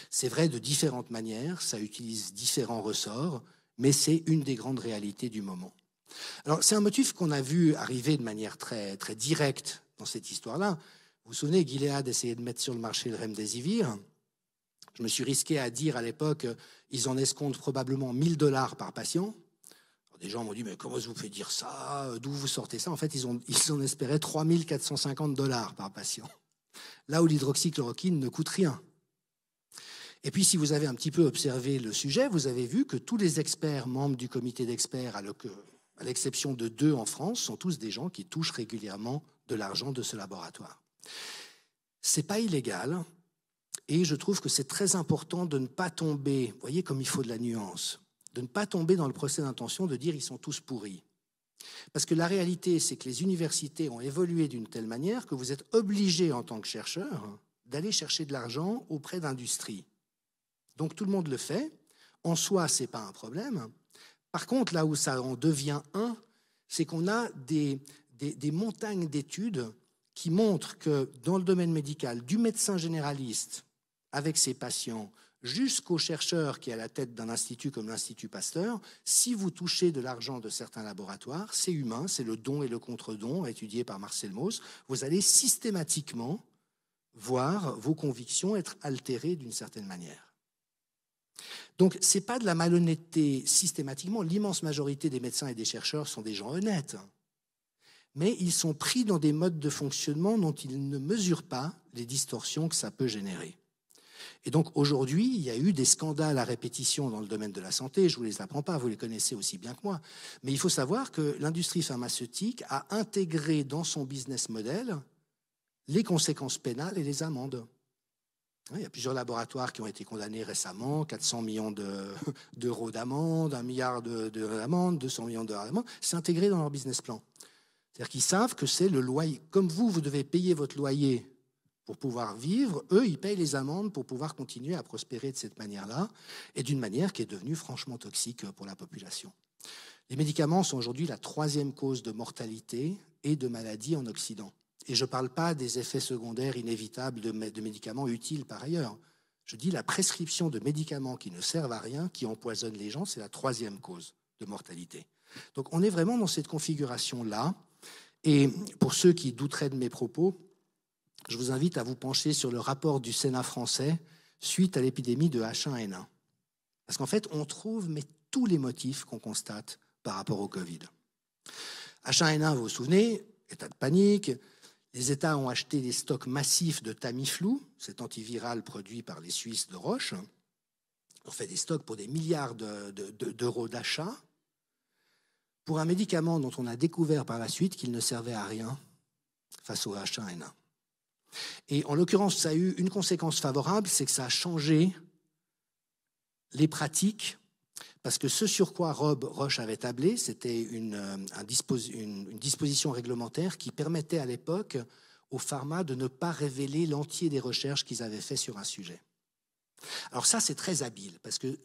C'est vrai de différentes manières, ça utilise différents ressorts, mais c'est une des grandes réalités du moment. Alors c'est un motif qu'on a vu arriver de manière très, très directe dans cette histoire-là. Vous vous souvenez, Gilead essayait de mettre sur le marché le Remdesivir. Je me suis risqué à dire à l'époque, euh, ils en escomptent probablement 1000 dollars par patient. Des gens m'ont dit, mais comment vous pouvez dire ça D'où vous sortez ça En fait, ils, ont, ils en espéraient 3450 dollars par patient. Là où l'hydroxychloroquine ne coûte rien. Et puis, si vous avez un petit peu observé le sujet, vous avez vu que tous les experts membres du comité d'experts, à l'exception de deux en France, sont tous des gens qui touchent régulièrement de l'argent de ce laboratoire. C'est pas illégal, et je trouve que c'est très important de ne pas tomber, vous voyez comme il faut de la nuance, de ne pas tomber dans le procès d'intention de dire ils sont tous pourris. Parce que la réalité, c'est que les universités ont évolué d'une telle manière que vous êtes obligé en tant que chercheur d'aller chercher de l'argent auprès d'industries. Donc tout le monde le fait. En soi, ce n'est pas un problème. Par contre, là où ça en devient un, c'est qu'on a des, des montagnes d'études qui montrent que dans le domaine médical, du médecin généraliste avec ses patients jusqu'au chercheur qui est à la tête d'un institut comme l'Institut Pasteur, si vous touchez de l'argent de certains laboratoires, c'est humain, c'est le don et le contre-don étudié par Marcel Mauss, vous allez systématiquement voir vos convictions être altérées d'une certaine manière. Donc ce n'est pas de la malhonnêteté systématiquement, l'immense majorité des médecins et des chercheurs sont des gens honnêtes, mais ils sont pris dans des modes de fonctionnement dont ils ne mesurent pas les distorsions que ça peut générer. Et donc aujourd'hui, il y a eu des scandales à répétition dans le domaine de la santé, je ne vous les apprends pas, vous les connaissez aussi bien que moi, mais il faut savoir que l'industrie pharmaceutique a intégré dans son business model les conséquences pénales et les amendes. Il y a plusieurs laboratoires qui ont été condamnés récemment, 400 millions d'euros d'amende, 1 milliard d'amende, 200 millions d'euros d'amende. C'est intégré dans leur business plan. C'est-à-dire qu'ils savent que c'est le loyer. Comme vous, vous devez payer votre loyer pour pouvoir vivre, eux, ils payent les amendes pour pouvoir continuer à prospérer de cette manière-là, et d'une manière qui est devenue franchement toxique pour la population. Les médicaments sont aujourd'hui la troisième cause de mortalité et de maladie en Occident. Et je ne parle pas des effets secondaires inévitables de, de médicaments utiles par ailleurs. Je dis la prescription de médicaments qui ne servent à rien, qui empoisonnent les gens, c'est la troisième cause de mortalité. Donc on est vraiment dans cette configuration-là. Et pour ceux qui douteraient de mes propos, je vous invite à vous pencher sur le rapport du Sénat français suite à l'épidémie de H1N1. Parce qu'en fait, on trouve tous les motifs qu'on constate par rapport au Covid. H1N1, vous vous souvenez, état de panique, les États ont acheté des stocks massifs de Tamiflu, cet antiviral produit par les Suisses de Roche. On fait des stocks pour des milliards de, d'euros d'achat pour un médicament dont on a découvert par la suite qu'il ne servait à rien face au H1N1. Et en l'occurrence, ça a eu une conséquence favorable, c'est que ça a changé les pratiques, parce que ce sur quoi Rob Roche avait tablé, c'était une, euh, disposition réglementaire qui permettait à l'époque aux pharma de ne pas révéler l'entier des recherches qu'ils avaient fait sur un sujet. Alors ça, c'est très habile, parce que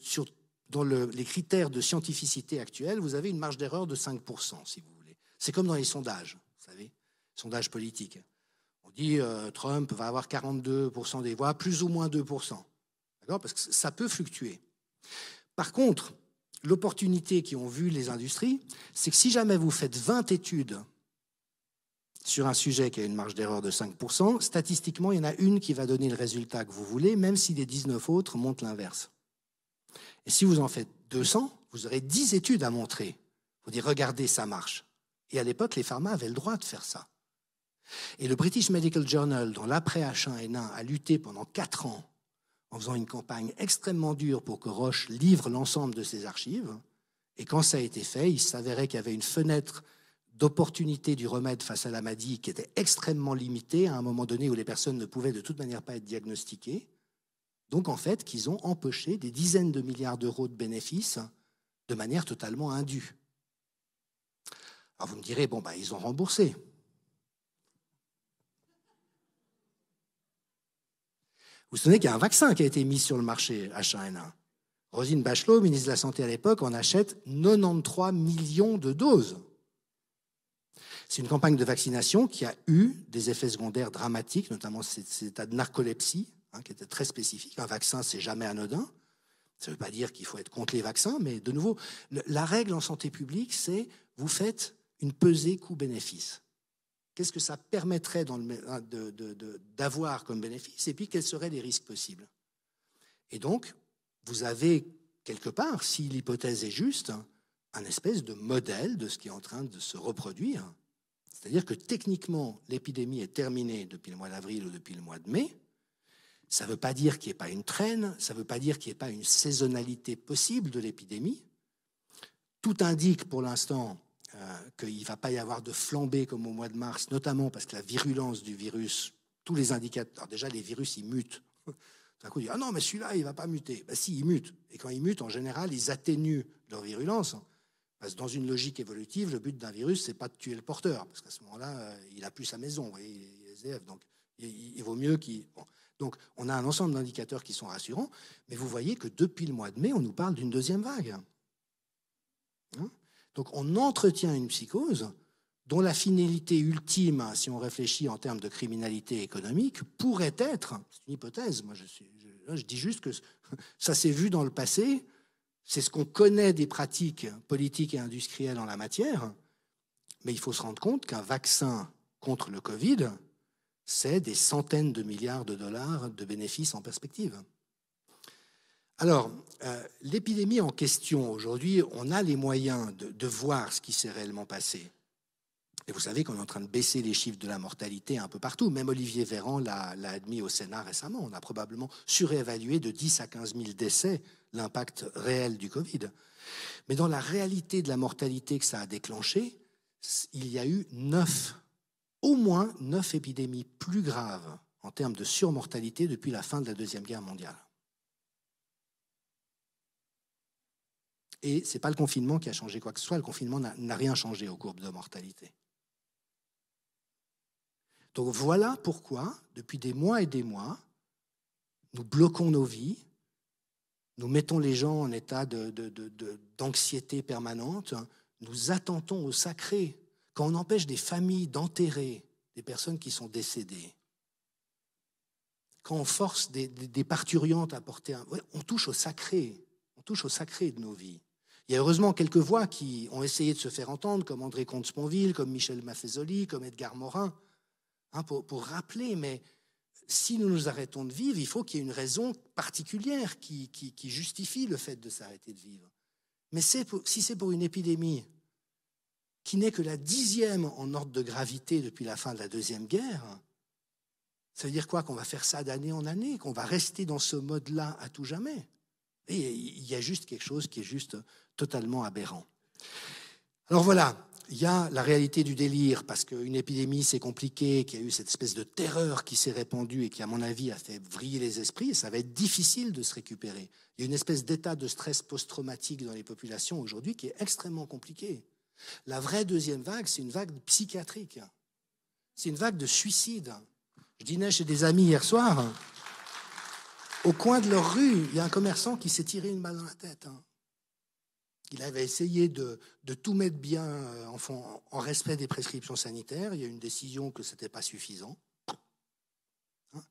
dans les critères de scientificité actuels, vous avez une marge d'erreur de 5%, si vous voulez. C'est comme dans les sondages, vous savez, sondages politiques dit euh, Trump va avoir 42% des voix, plus ou moins 2%. D'accord Parce que ça peut fluctuer. Par contre, l'opportunité qui ont vu les industries, c'est que si jamais vous faites 20 études sur un sujet qui a une marge d'erreur de 5%, statistiquement, il y en a une qui va donner le résultat que vous voulez, même si les 19 autres montrent l'inverse. Et si vous en faites 200, vous aurez 10 études à montrer. Vous dites, regardez, ça marche. Et à l'époque, les pharmas avaient le droit de faire ça. Et le British Medical Journal, dont l'après H1N1 a lutté pendant quatre ans en faisant une campagne extrêmement dure pour que Roche livre l'ensemble de ses archives, et quand ça a été fait, il s'avérait qu'il y avait une fenêtre d'opportunité du remède face à la maladie qui était extrêmement limitée à un moment donné où les personnes ne pouvaient de toute manière pas être diagnostiquées. Donc en fait, qu'ils ont empoché des dizaines de milliards d'euros de bénéfices de manière totalement indue. Alors vous me direz, bon, bah, ils ont remboursé. Vous vous souvenez qu'il y a un vaccin qui a été mis sur le marché H1N1. Rosine Bachelot, ministre de la Santé à l'époque, en achète 93 millions de doses. C'est une campagne de vaccination qui a eu des effets secondaires dramatiques, notamment cet état de narcolepsie, hein, qui était très spécifique. Un vaccin, c'est jamais anodin. Ça ne veut pas dire qu'il faut être contre les vaccins, mais de nouveau, la règle en santé publique, c'est vous faites une pesée coût-bénéfice qu'est-ce que ça permettrait hein, d'avoir comme bénéfice, et puis quels seraient les risques possibles. Et donc, vous avez quelque part, si l'hypothèse est juste, un espèce de modèle de ce qui est en train de se reproduire. C'est-à-dire que techniquement, l'épidémie est terminée depuis le mois d'avril ou depuis le mois de mai. Ça ne veut pas dire qu'il n'y ait pas une traîne, ça ne veut pas dire qu'il n'y ait pas une saisonnalité possible de l'épidémie. Tout indique pour l'instant euh, qu'il ne va pas y avoir de flambée comme au mois de mars, notamment parce que la virulence du virus, tous les indicateurs, déjà les virus, ils mutent. D'un coup, on dit, ah non, mais celui-là, il ne va pas muter. Ben, si, il mute. Et quand ils mutent, en général, ils atténuent leur virulence. Parce que dans une logique évolutive, le but d'un virus, c'est pas de tuer le porteur, parce qu'à ce moment-là, euh, il a plus sa maison, il est Donc, il, vaut mieux qu'il. Donc, on a un ensemble d'indicateurs qui sont rassurants, mais vous voyez que depuis le mois de mai, on nous parle d'une deuxième vague. Hein donc on entretient une psychose dont la finalité ultime, si on réfléchit en termes de criminalité économique, pourrait être, c'est une hypothèse, moi je, je, je dis juste que ça s'est vu dans le passé, c'est ce qu'on connaît des pratiques politiques et industrielles en la matière, mais il faut se rendre compte qu'un vaccin contre le Covid, c'est des centaines de milliards de dollars de bénéfices en perspective. Alors, euh, l'épidémie en question, aujourd'hui, on a les moyens de, voir ce qui s'est réellement passé. Et vous savez qu'on est en train de baisser les chiffres de la mortalité un peu partout. Même Olivier Véran l'a admis au Sénat récemment. On a probablement surévalué de 10 à 15 000 décès l'impact réel du Covid. Mais dans la réalité de la mortalité que ça a déclenché, il y a eu neuf, au moins neuf épidémies plus graves en termes de surmortalité depuis la fin de la Deuxième Guerre mondiale. Et ce n'est pas le confinement qui a changé quoi que ce soit, le confinement n'a rien changé aux courbes de mortalité. Donc voilà pourquoi, depuis des mois et des mois, nous bloquons nos vies, nous mettons les gens en état d'anxiété de, permanente, nous attentons au sacré. Quand on empêche des familles d'enterrer des personnes qui sont décédées, quand on force des, des parturiantes à porter un... On touche au sacré, on touche au sacré de nos vies. Il y a heureusement quelques voix qui ont essayé de se faire entendre, comme André Comte-Sponville, comme Michel Maffezoli, comme Edgar Morin, hein, pour, rappeler, mais si nous nous arrêtons de vivre, il faut qu'il y ait une raison particulière qui, justifie le fait de s'arrêter de vivre. Mais si c'est pour une épidémie qui n'est que la dixième en ordre de gravité depuis la fin de la Deuxième Guerre, ça veut dire quoi Qu'on va faire ça d'année en année, qu'on va rester dans ce mode-là à tout jamais il y a juste quelque chose qui est juste totalement aberrant. Alors voilà, il y a la réalité du délire, parce qu'une épidémie, c'est compliqué, qu'il y a eu cette espèce de terreur qui s'est répandue et qui, à mon avis, a fait vriller les esprits, et ça va être difficile de se récupérer. Il y a une espèce d'état de stress post-traumatique dans les populations aujourd'hui qui est extrêmement compliqué. La vraie deuxième vague, c'est une vague psychiatrique. C'est une vague de suicide. Je dînais chez des amis hier soir. Au coin de leur rue, il y a un commerçant qui s'est tiré une balle dans la tête. Hein. Il avait essayé de, tout mettre bien euh, en, en respect des prescriptions sanitaires. Il y a une décision que ce n'était pas suffisant. Hein.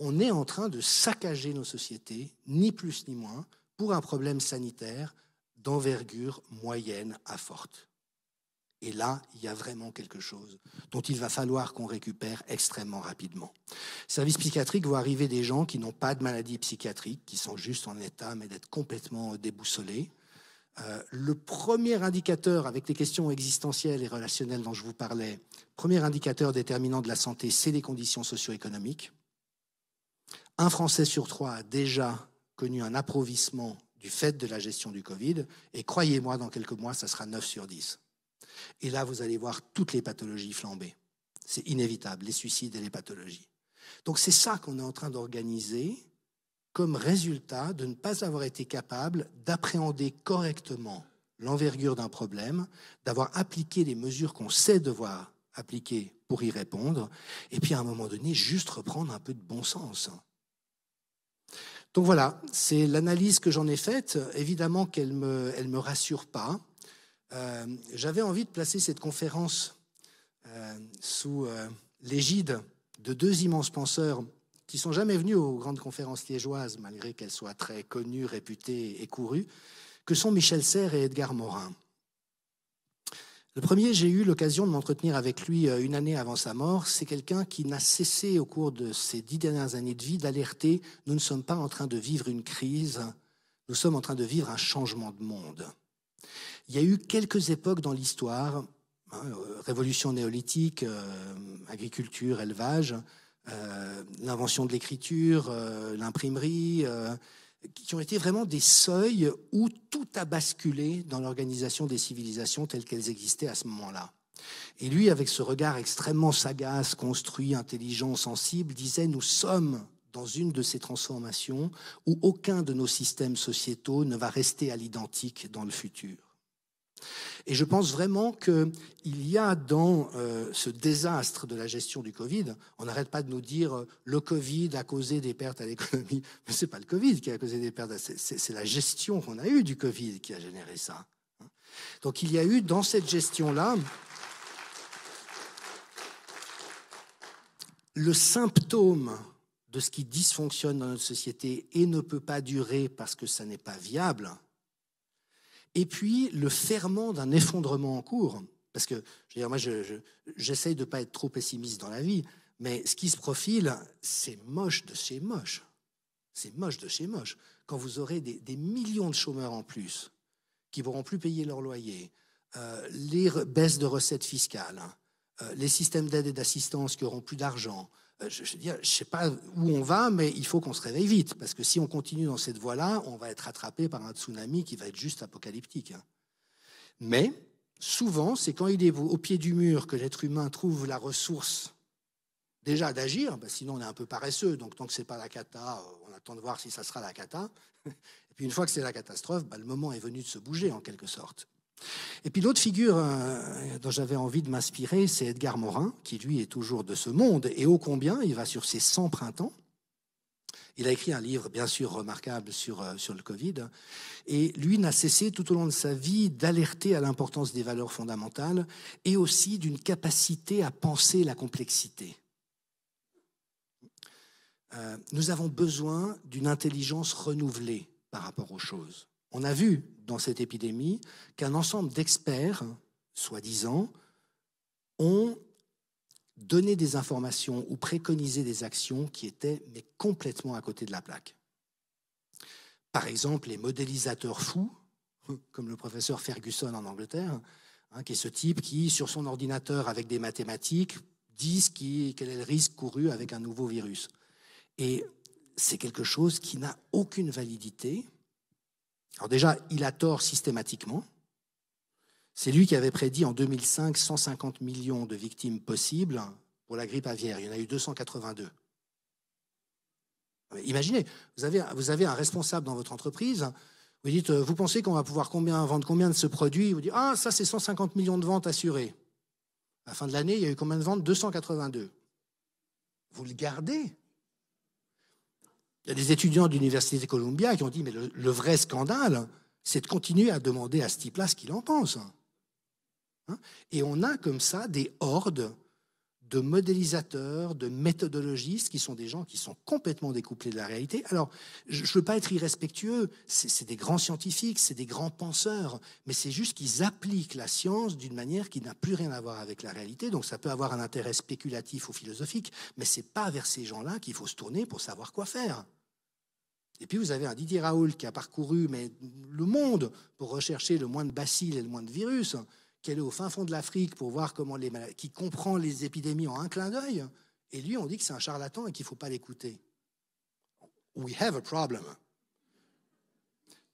On est en train de saccager nos sociétés, ni plus ni moins, pour un problème sanitaire d'envergure moyenne à forte. Et là, il y a vraiment quelque chose dont il va falloir qu'on récupère extrêmement rapidement. Service psychiatrique voit arriver des gens qui n'ont pas de maladie psychiatrique, qui sont juste en état, mais d'être complètement déboussolés. Euh, le premier indicateur, avec les questions existentielles et relationnelles dont je vous parlais, premier indicateur déterminant de la santé, c'est les conditions socio-économiques. Un Français sur trois a déjà connu un approvissement du fait de la gestion du Covid, et croyez-moi, dans quelques mois, ça sera 9 sur 10. Et là, vous allez voir toutes les pathologies flambées. C'est inévitable, les suicides et les pathologies. Donc c'est ça qu'on est en train d'organiser comme résultat de ne pas avoir été capable d'appréhender correctement l'envergure d'un problème, d'avoir appliqué les mesures qu'on sait devoir appliquer pour y répondre, et puis à un moment donné, juste reprendre un peu de bon sens. Donc voilà, c'est l'analyse que j'en ai faite. Évidemment qu'elle ne me rassure pas. Euh, j'avais envie de placer cette conférence euh, sous euh, l'égide de deux immenses penseurs qui sont jamais venus aux grandes conférences liégeoises, malgré qu'elles soient très connues, réputées et courues, que sont Michel Serres et Edgar Morin. Le premier, j'ai eu l'occasion de m'entretenir avec lui une année avant sa mort. C'est quelqu'un qui n'a cessé au cours de ces dix dernières années de vie d'alerter nous ne sommes pas en train de vivre une crise, nous sommes en train de vivre un changement de monde. Il y a eu quelques époques dans l'histoire, hein, euh, révolution néolithique, euh, agriculture, élevage, euh, l'invention de l'écriture, l'imprimerie, qui ont été vraiment des seuils où tout a basculé dans l'organisation des civilisations telles qu'elles existaient à ce moment-là. Et lui, avec ce regard extrêmement sagace, construit, intelligent, sensible, disait, nous sommes dans une de ces transformations où aucun de nos systèmes sociétaux ne va rester à l'identique dans le futur. Et je pense vraiment qu'il y a dans euh, ce désastre de la gestion du Covid, on n'arrête pas de nous dire euh, le Covid a causé des pertes à l'économie, mais ce n'est pas le Covid qui a causé des pertes, c'est la gestion qu'on a eue du Covid qui a généré ça. Hein. Donc il y a eu dans cette gestion-là le symptôme de ce qui dysfonctionne dans notre société et ne peut pas durer parce que ça n'est pas viable, et puis le ferment d'un effondrement en cours. Parce que, moi, j'essaye de ne pas être trop pessimiste dans la vie, mais ce qui se profile, c'est moche de chez moche. C'est moche de chez moche. Quand vous aurez des, millions de chômeurs en plus, qui ne pourront plus payer leur loyer, euh, les baisses de recettes fiscales, hein, euh, les systèmes d'aide et d'assistance qui auront plus d'argent, euh, je, je, je sais pas où on va, mais il faut qu'on se réveille vite, parce que si on continue dans cette voie-là, on va être attrapé par un tsunami qui va être juste apocalyptique. Hein. Mais souvent, c'est quand il est au pied du mur que l'être humain trouve la ressource déjà d'agir, ben, sinon on est un peu paresseux, donc tant que ce n'est pas la cata, euh, on attend de voir si ça sera la cata. Et puis une fois que c'est la catastrophe, ben, le moment est venu de se bouger en quelque sorte. Et puis l'autre figure euh, dont j'avais envie de m'inspirer, c'est Edgar Morin, qui lui est toujours de ce monde, et ô combien il va sur ses 100 printemps. Il a écrit un livre, bien sûr, remarquable euh, sur, le Covid, et lui n'a cessé tout au long de sa vie d'alerter à l'importance des valeurs fondamentales et aussi d'une capacité à penser la complexité. Euh, nous avons besoin d'une intelligence renouvelée par rapport aux choses. On a vu dans cette épidémie qu'un ensemble d'experts, soi-disant, ont donné des informations ou préconisé des actions qui étaient mais complètement à côté de la plaque. Par exemple, les modélisateurs fous, comme le professeur Ferguson en Angleterre, hein, qui est ce type qui, sur son ordinateur avec des mathématiques, dit quel est le risque couru avec un nouveau virus. Et c'est quelque chose qui n'a aucune validité, alors déjà, il a tort systématiquement. C'est lui qui avait prédit en 2005 150 millions de victimes possibles pour la grippe aviaire. Il y en a eu 282. Euh, imaginez, vous avez, un responsable dans votre entreprise, vous dites, euh, vous pensez qu'on va pouvoir combien, vendre combien de ce produit Vous dit, ah, ça c'est 150 millions de ventes assurées. À la fin de l'année, il y a eu combien de ventes 282. Vous le gardez il y a des étudiants de l'Université Columbia qui ont dit, mais le, vrai scandale, c'est de continuer à demander à ce type-là ce qu'il en pense. Hein? Et on a comme ça des hordes de modélisateurs, de méthodologistes, qui sont des gens qui sont complètement découplés de la réalité. Alors, je ne veux pas être irrespectueux, c'est des grands scientifiques, c'est des grands penseurs, mais c'est juste qu'ils appliquent la science d'une manière qui n'a plus rien à voir avec la réalité, donc ça peut avoir un intérêt spéculatif ou philosophique, mais ce c'est pas vers ces gens-là qu'il faut se tourner pour savoir quoi faire. Et puis vous avez un Didier Raoul qui a parcouru mais, le monde pour rechercher le moins de bacilles et le moins de virus, qui est au fin fond de l'Afrique pour voir comment les maladies, qui comprend les épidémies en un clin d'œil, et lui on dit que c'est un charlatan et qu'il ne faut pas l'écouter. We have a problem.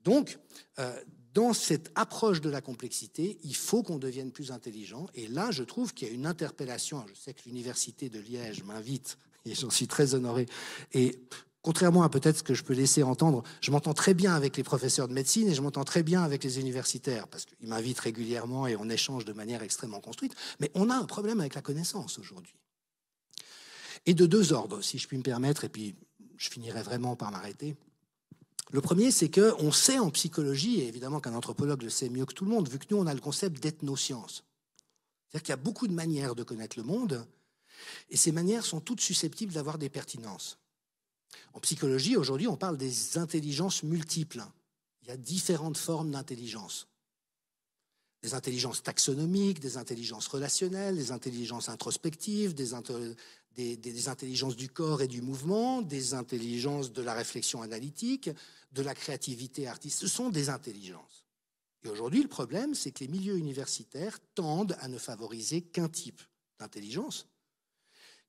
Donc, euh, dans cette approche de la complexité, il faut qu'on devienne plus intelligent. Et là, je trouve qu'il y a une interpellation. Je sais que l'université de Liège m'invite et j'en suis très honoré. Et contrairement à peut-être ce que je peux laisser entendre, je m'entends très bien avec les professeurs de médecine et je m'entends très bien avec les universitaires, parce qu'ils m'invitent régulièrement et on échange de manière extrêmement construite, mais on a un problème avec la connaissance aujourd'hui. Et de deux ordres, si je puis me permettre, et puis je finirai vraiment par m'arrêter. Le premier, c'est qu'on sait en psychologie, et évidemment qu'un anthropologue le sait mieux que tout le monde, vu que nous, on a le concept d'ethnoscience. C'est-à-dire qu'il y a beaucoup de manières de connaître le monde, et ces manières sont toutes susceptibles d'avoir des pertinences. En psychologie, aujourd'hui, on parle des intelligences multiples. Il y a différentes formes d'intelligence. Des intelligences taxonomiques, des intelligences relationnelles, des intelligences introspectives, des, intelligences du corps et du mouvement, des intelligences de la réflexion analytique, de la créativité artistique. Ce sont des intelligences. Et aujourd'hui, le problème, c'est que les milieux universitaires tendent à ne favoriser qu'un type d'intelligence,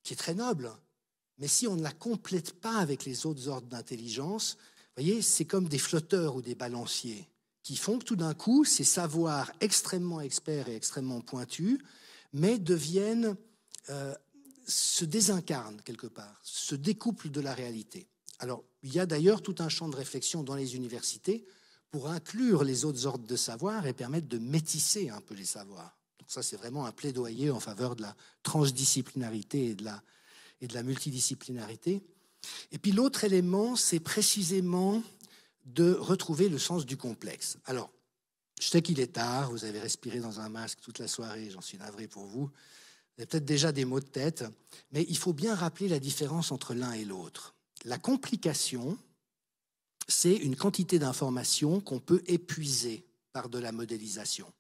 qui est très noble, mais si on ne la complète pas avec les autres ordres d'intelligence, voyez, c'est comme des flotteurs ou des balanciers qui font que tout d'un coup, ces savoirs extrêmement experts et extrêmement pointus, mais deviennent, euh, se désincarnent quelque part, se découplent de la réalité. Alors, il y a d'ailleurs tout un champ de réflexion dans les universités pour inclure les autres ordres de savoir et permettre de métisser un peu les savoirs. Donc ça, c'est vraiment un plaidoyer en faveur de la transdisciplinarité et de la et de la multidisciplinarité. Et puis l'autre élément, c'est précisément de retrouver le sens du complexe. Alors, je sais qu'il est tard, vous avez respiré dans un masque toute la soirée, j'en suis navré pour vous. Vous avez peut-être déjà des mots de tête, mais il faut bien rappeler la différence entre l'un et l'autre. La complication, c'est une quantité d'informations qu'on peut épuiser par de la modélisation.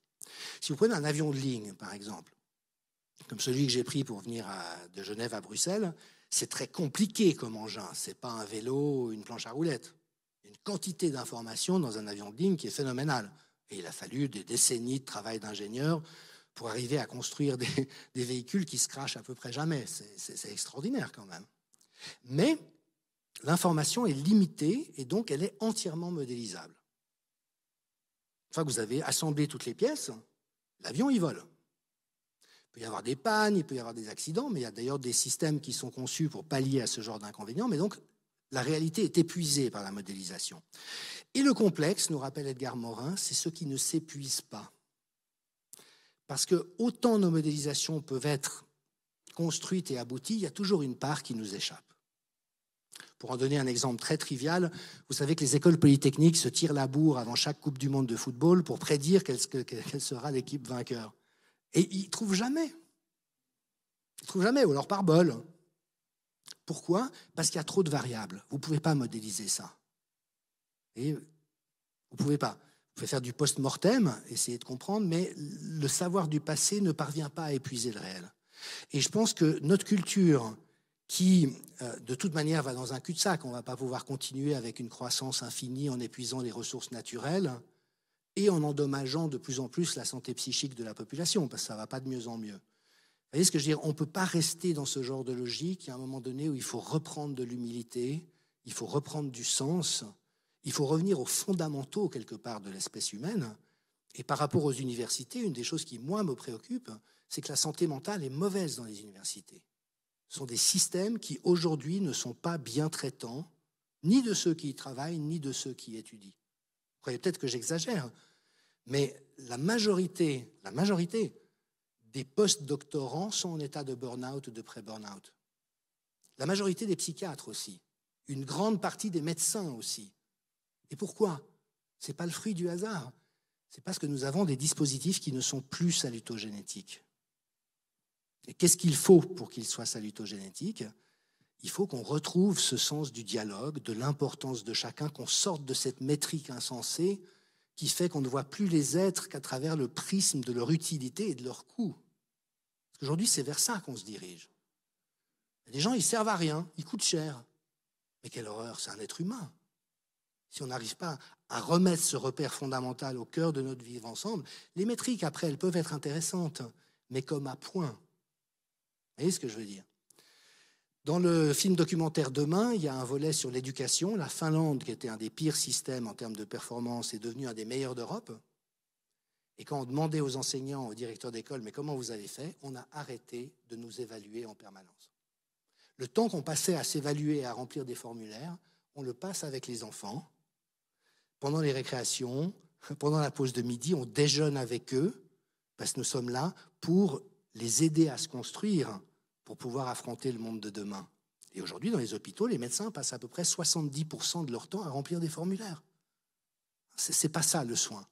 Si vous prenez un avion de ligne, par exemple, comme celui que j'ai pris pour venir de Genève à Bruxelles, c'est très compliqué comme engin. C'est pas un vélo, une planche à roulettes. Une quantité d'informations dans un avion de ligne qui est phénoménale. Et il a fallu des décennies de travail d'ingénieur pour arriver à construire des, véhicules qui se crachent à peu près jamais. C'est extraordinaire quand même. Mais l'information est limitée et donc elle est entièrement modélisable. Une fois que vous avez assemblé toutes les pièces, l'avion, y vole. Il peut y avoir des pannes, il peut y avoir des accidents, mais il y a d'ailleurs des systèmes qui sont conçus pour pallier à ce genre d'inconvénients. Mais donc, la réalité est épuisée par la modélisation. Et le complexe, nous rappelle Edgar Morin, c'est ce qui ne s'épuise pas. Parce que autant nos modélisations peuvent être construites et abouties, il y a toujours une part qui nous échappe. Pour en donner un exemple très trivial, vous savez que les écoles polytechniques se tirent la bourre avant chaque Coupe du Monde de football pour prédire quelle sera l'équipe vainqueur. Et ils ne trouvent jamais. Ils ne trouvent jamais, ou leur par Pourquoi Parce qu'il y a trop de variables. Vous ne pouvez pas modéliser ça. Et vous ne pouvez pas. Vous pouvez faire du post-mortem, essayer de comprendre, mais le savoir du passé ne parvient pas à épuiser le réel. Et je pense que notre culture, qui euh, de toute manière va dans un cul-de-sac, on ne va pas pouvoir continuer avec une croissance infinie en épuisant les ressources naturelles, et en endommageant de plus en plus la santé psychique de la population, parce que ça ne va pas de mieux en mieux. Vous voyez ce que je veux dire On ne peut pas rester dans ce genre de logique. Il y a un moment donné où il faut reprendre de l'humilité, il faut reprendre du sens, il faut revenir aux fondamentaux quelque part de l'espèce humaine. Et par rapport aux universités, une des choses qui, moi, me préoccupe, c'est que la santé mentale est mauvaise dans les universités. Ce sont des systèmes qui, aujourd'hui, ne sont pas bien traitants, ni de ceux qui y travaillent, ni de ceux qui y étudient croyez peut-être que j'exagère, mais la majorité, la majorité des post-doctorants sont en état de burn-out ou de pré-burn-out. La majorité des psychiatres aussi. Une grande partie des médecins aussi. Et pourquoi Ce n'est pas le fruit du hasard. C'est parce que nous avons des dispositifs qui ne sont plus salutogénétiques. Et qu'est-ce qu'il faut pour qu'ils soient salutogénétiques il faut qu'on retrouve ce sens du dialogue, de l'importance de chacun, qu'on sorte de cette métrique insensée qui fait qu'on ne voit plus les êtres qu'à travers le prisme de leur utilité et de leur coût. Aujourd'hui, c'est vers ça qu'on se dirige. Les gens, ils servent à rien, ils coûtent cher. Mais quelle horreur, c'est un être humain. Si on n'arrive pas à remettre ce repère fondamental au cœur de notre vivre ensemble, les métriques, après, elles peuvent être intéressantes, mais comme à point. Vous voyez ce que je veux dire dans le film documentaire Demain, il y a un volet sur l'éducation. La Finlande, qui était un des pires systèmes en termes de performance, est devenue un des meilleurs d'Europe. Et quand on demandait aux enseignants, aux directeurs d'école, mais comment vous avez fait On a arrêté de nous évaluer en permanence. Le temps qu'on passait à s'évaluer et à remplir des formulaires, on le passe avec les enfants. Pendant les récréations, pendant la pause de midi, on déjeune avec eux, parce que nous sommes là pour les aider à se construire pour pouvoir affronter le monde de demain. Et aujourd'hui, dans les hôpitaux, les médecins passent à peu près 70% de leur temps à remplir des formulaires. C'est pas ça le soin.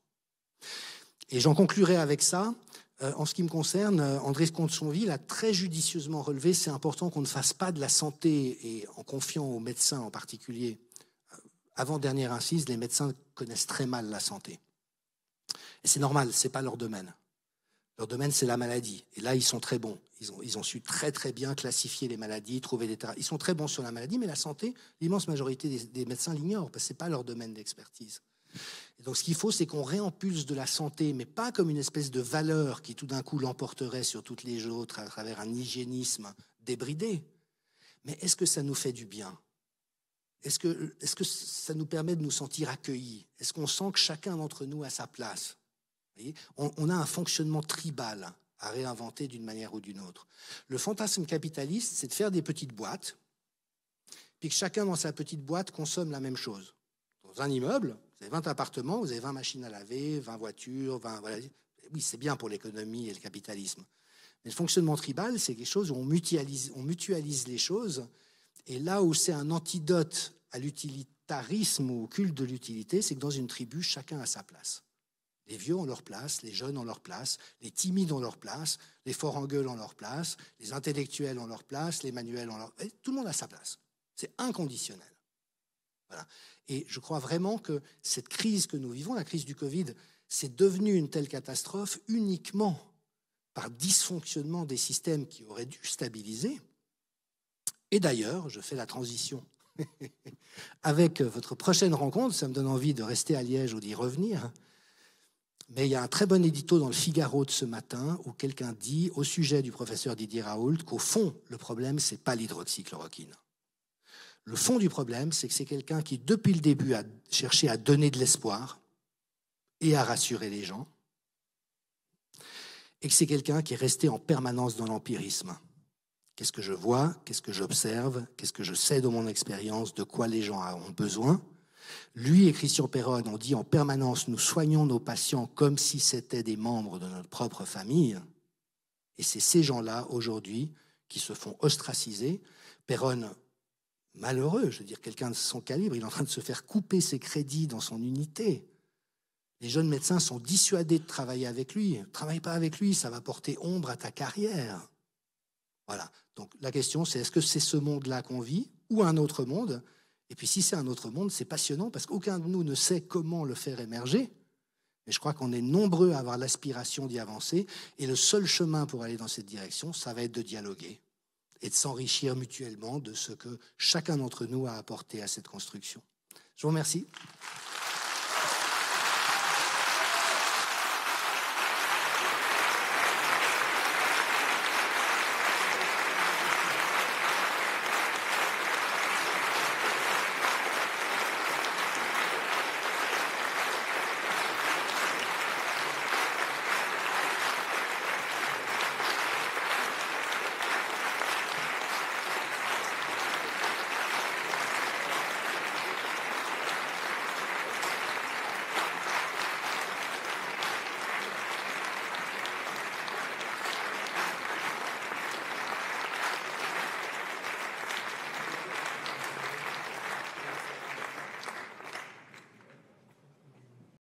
Et j'en conclurai avec ça. Euh, en ce qui me concerne, euh, André comte a très judicieusement relevé c'est important qu'on ne fasse pas de la santé, et en confiant aux médecins en particulier. Euh, Avant-dernière incise, les médecins connaissent très mal la santé. Et c'est normal, c'est pas leur domaine. Leur domaine, c'est la maladie. Et là, ils sont très bons. Ils ont, ils ont su très, très bien classifier les maladies, trouver des Ils sont très bons sur la maladie, mais la santé, l'immense majorité des, médecins l'ignorent, parce que ce n'est pas leur domaine d'expertise. donc, ce qu'il faut, c'est qu'on réimpulse de la santé, mais pas comme une espèce de valeur qui tout d'un coup l'emporterait sur toutes les autres à travers un hygiénisme débridé. Mais est-ce que ça nous fait du bien Est-ce que, est que ça nous permet de nous sentir accueillis Est-ce qu'on sent que chacun d'entre nous a sa place on, a un fonctionnement tribal à réinventer d'une manière ou d'une autre. Le fantasme capitaliste, c'est de faire des petites boîtes, puis que chacun dans sa petite boîte consomme la même chose. Dans un immeuble, vous avez 20 appartements, vous avez 20 machines à laver, 20 voitures, 20... Oui, c'est bien pour l'économie et le capitalisme. Mais le fonctionnement tribal, c'est quelque chose où on mutualise, on mutualise les choses. Et là où c'est un antidote à l'utilitarisme ou au culte de l'utilité, c'est que dans une tribu, chacun a sa place. Les vieux ont leur place, les jeunes ont leur place, les timides ont leur place, les forts en gueule ont leur place, les intellectuels ont leur place, les manuels ont leur place. Tout le monde a sa place. C'est inconditionnel. Et je crois vraiment que cette crise que nous vivons, la crise du Covid, c'est devenu une telle catastrophe uniquement par dysfonctionnement des systèmes qui auraient dû stabiliser. Et d'ailleurs, je fais la transition avec votre prochaine rencontre, ça me donne envie de rester à Liège ou d'y revenir. Mais il y a un très bon édito dans le Figaro de ce matin où quelqu'un dit, au sujet du professeur Didier Raoult, qu'au fond, le problème, ce n'est pas l'hydroxychloroquine. Le fond du problème, c'est que c'est quelqu'un qui, depuis le début, a cherché à donner de l'espoir et à rassurer les gens, et que c'est quelqu'un qui est resté en permanence dans l'empirisme. Qu'est-ce que je vois Qu'est-ce que j'observe Qu'est-ce que je sais de mon expérience De quoi les gens ont besoin lui et Christian Perron ont dit en permanence nous soignons nos patients comme si c'était des membres de notre propre famille. Et c'est ces gens-là aujourd'hui qui se font ostraciser. Perron, malheureux, je veux dire, quelqu'un de son calibre, il est en train de se faire couper ses crédits dans son unité. Les jeunes médecins sont dissuadés de travailler avec lui. travaille pas avec lui, ça va porter ombre à ta carrière. Voilà. Donc la question, c'est est-ce que c'est ce monde-là qu'on vit ou un autre monde et puis si c'est un autre monde, c'est passionnant parce qu'aucun de nous ne sait comment le faire émerger. Mais je crois qu'on est nombreux à avoir l'aspiration d'y avancer. Et le seul chemin pour aller dans cette direction, ça va être de dialoguer et de s'enrichir mutuellement de ce que chacun d'entre nous a apporté à cette construction. Je vous remercie.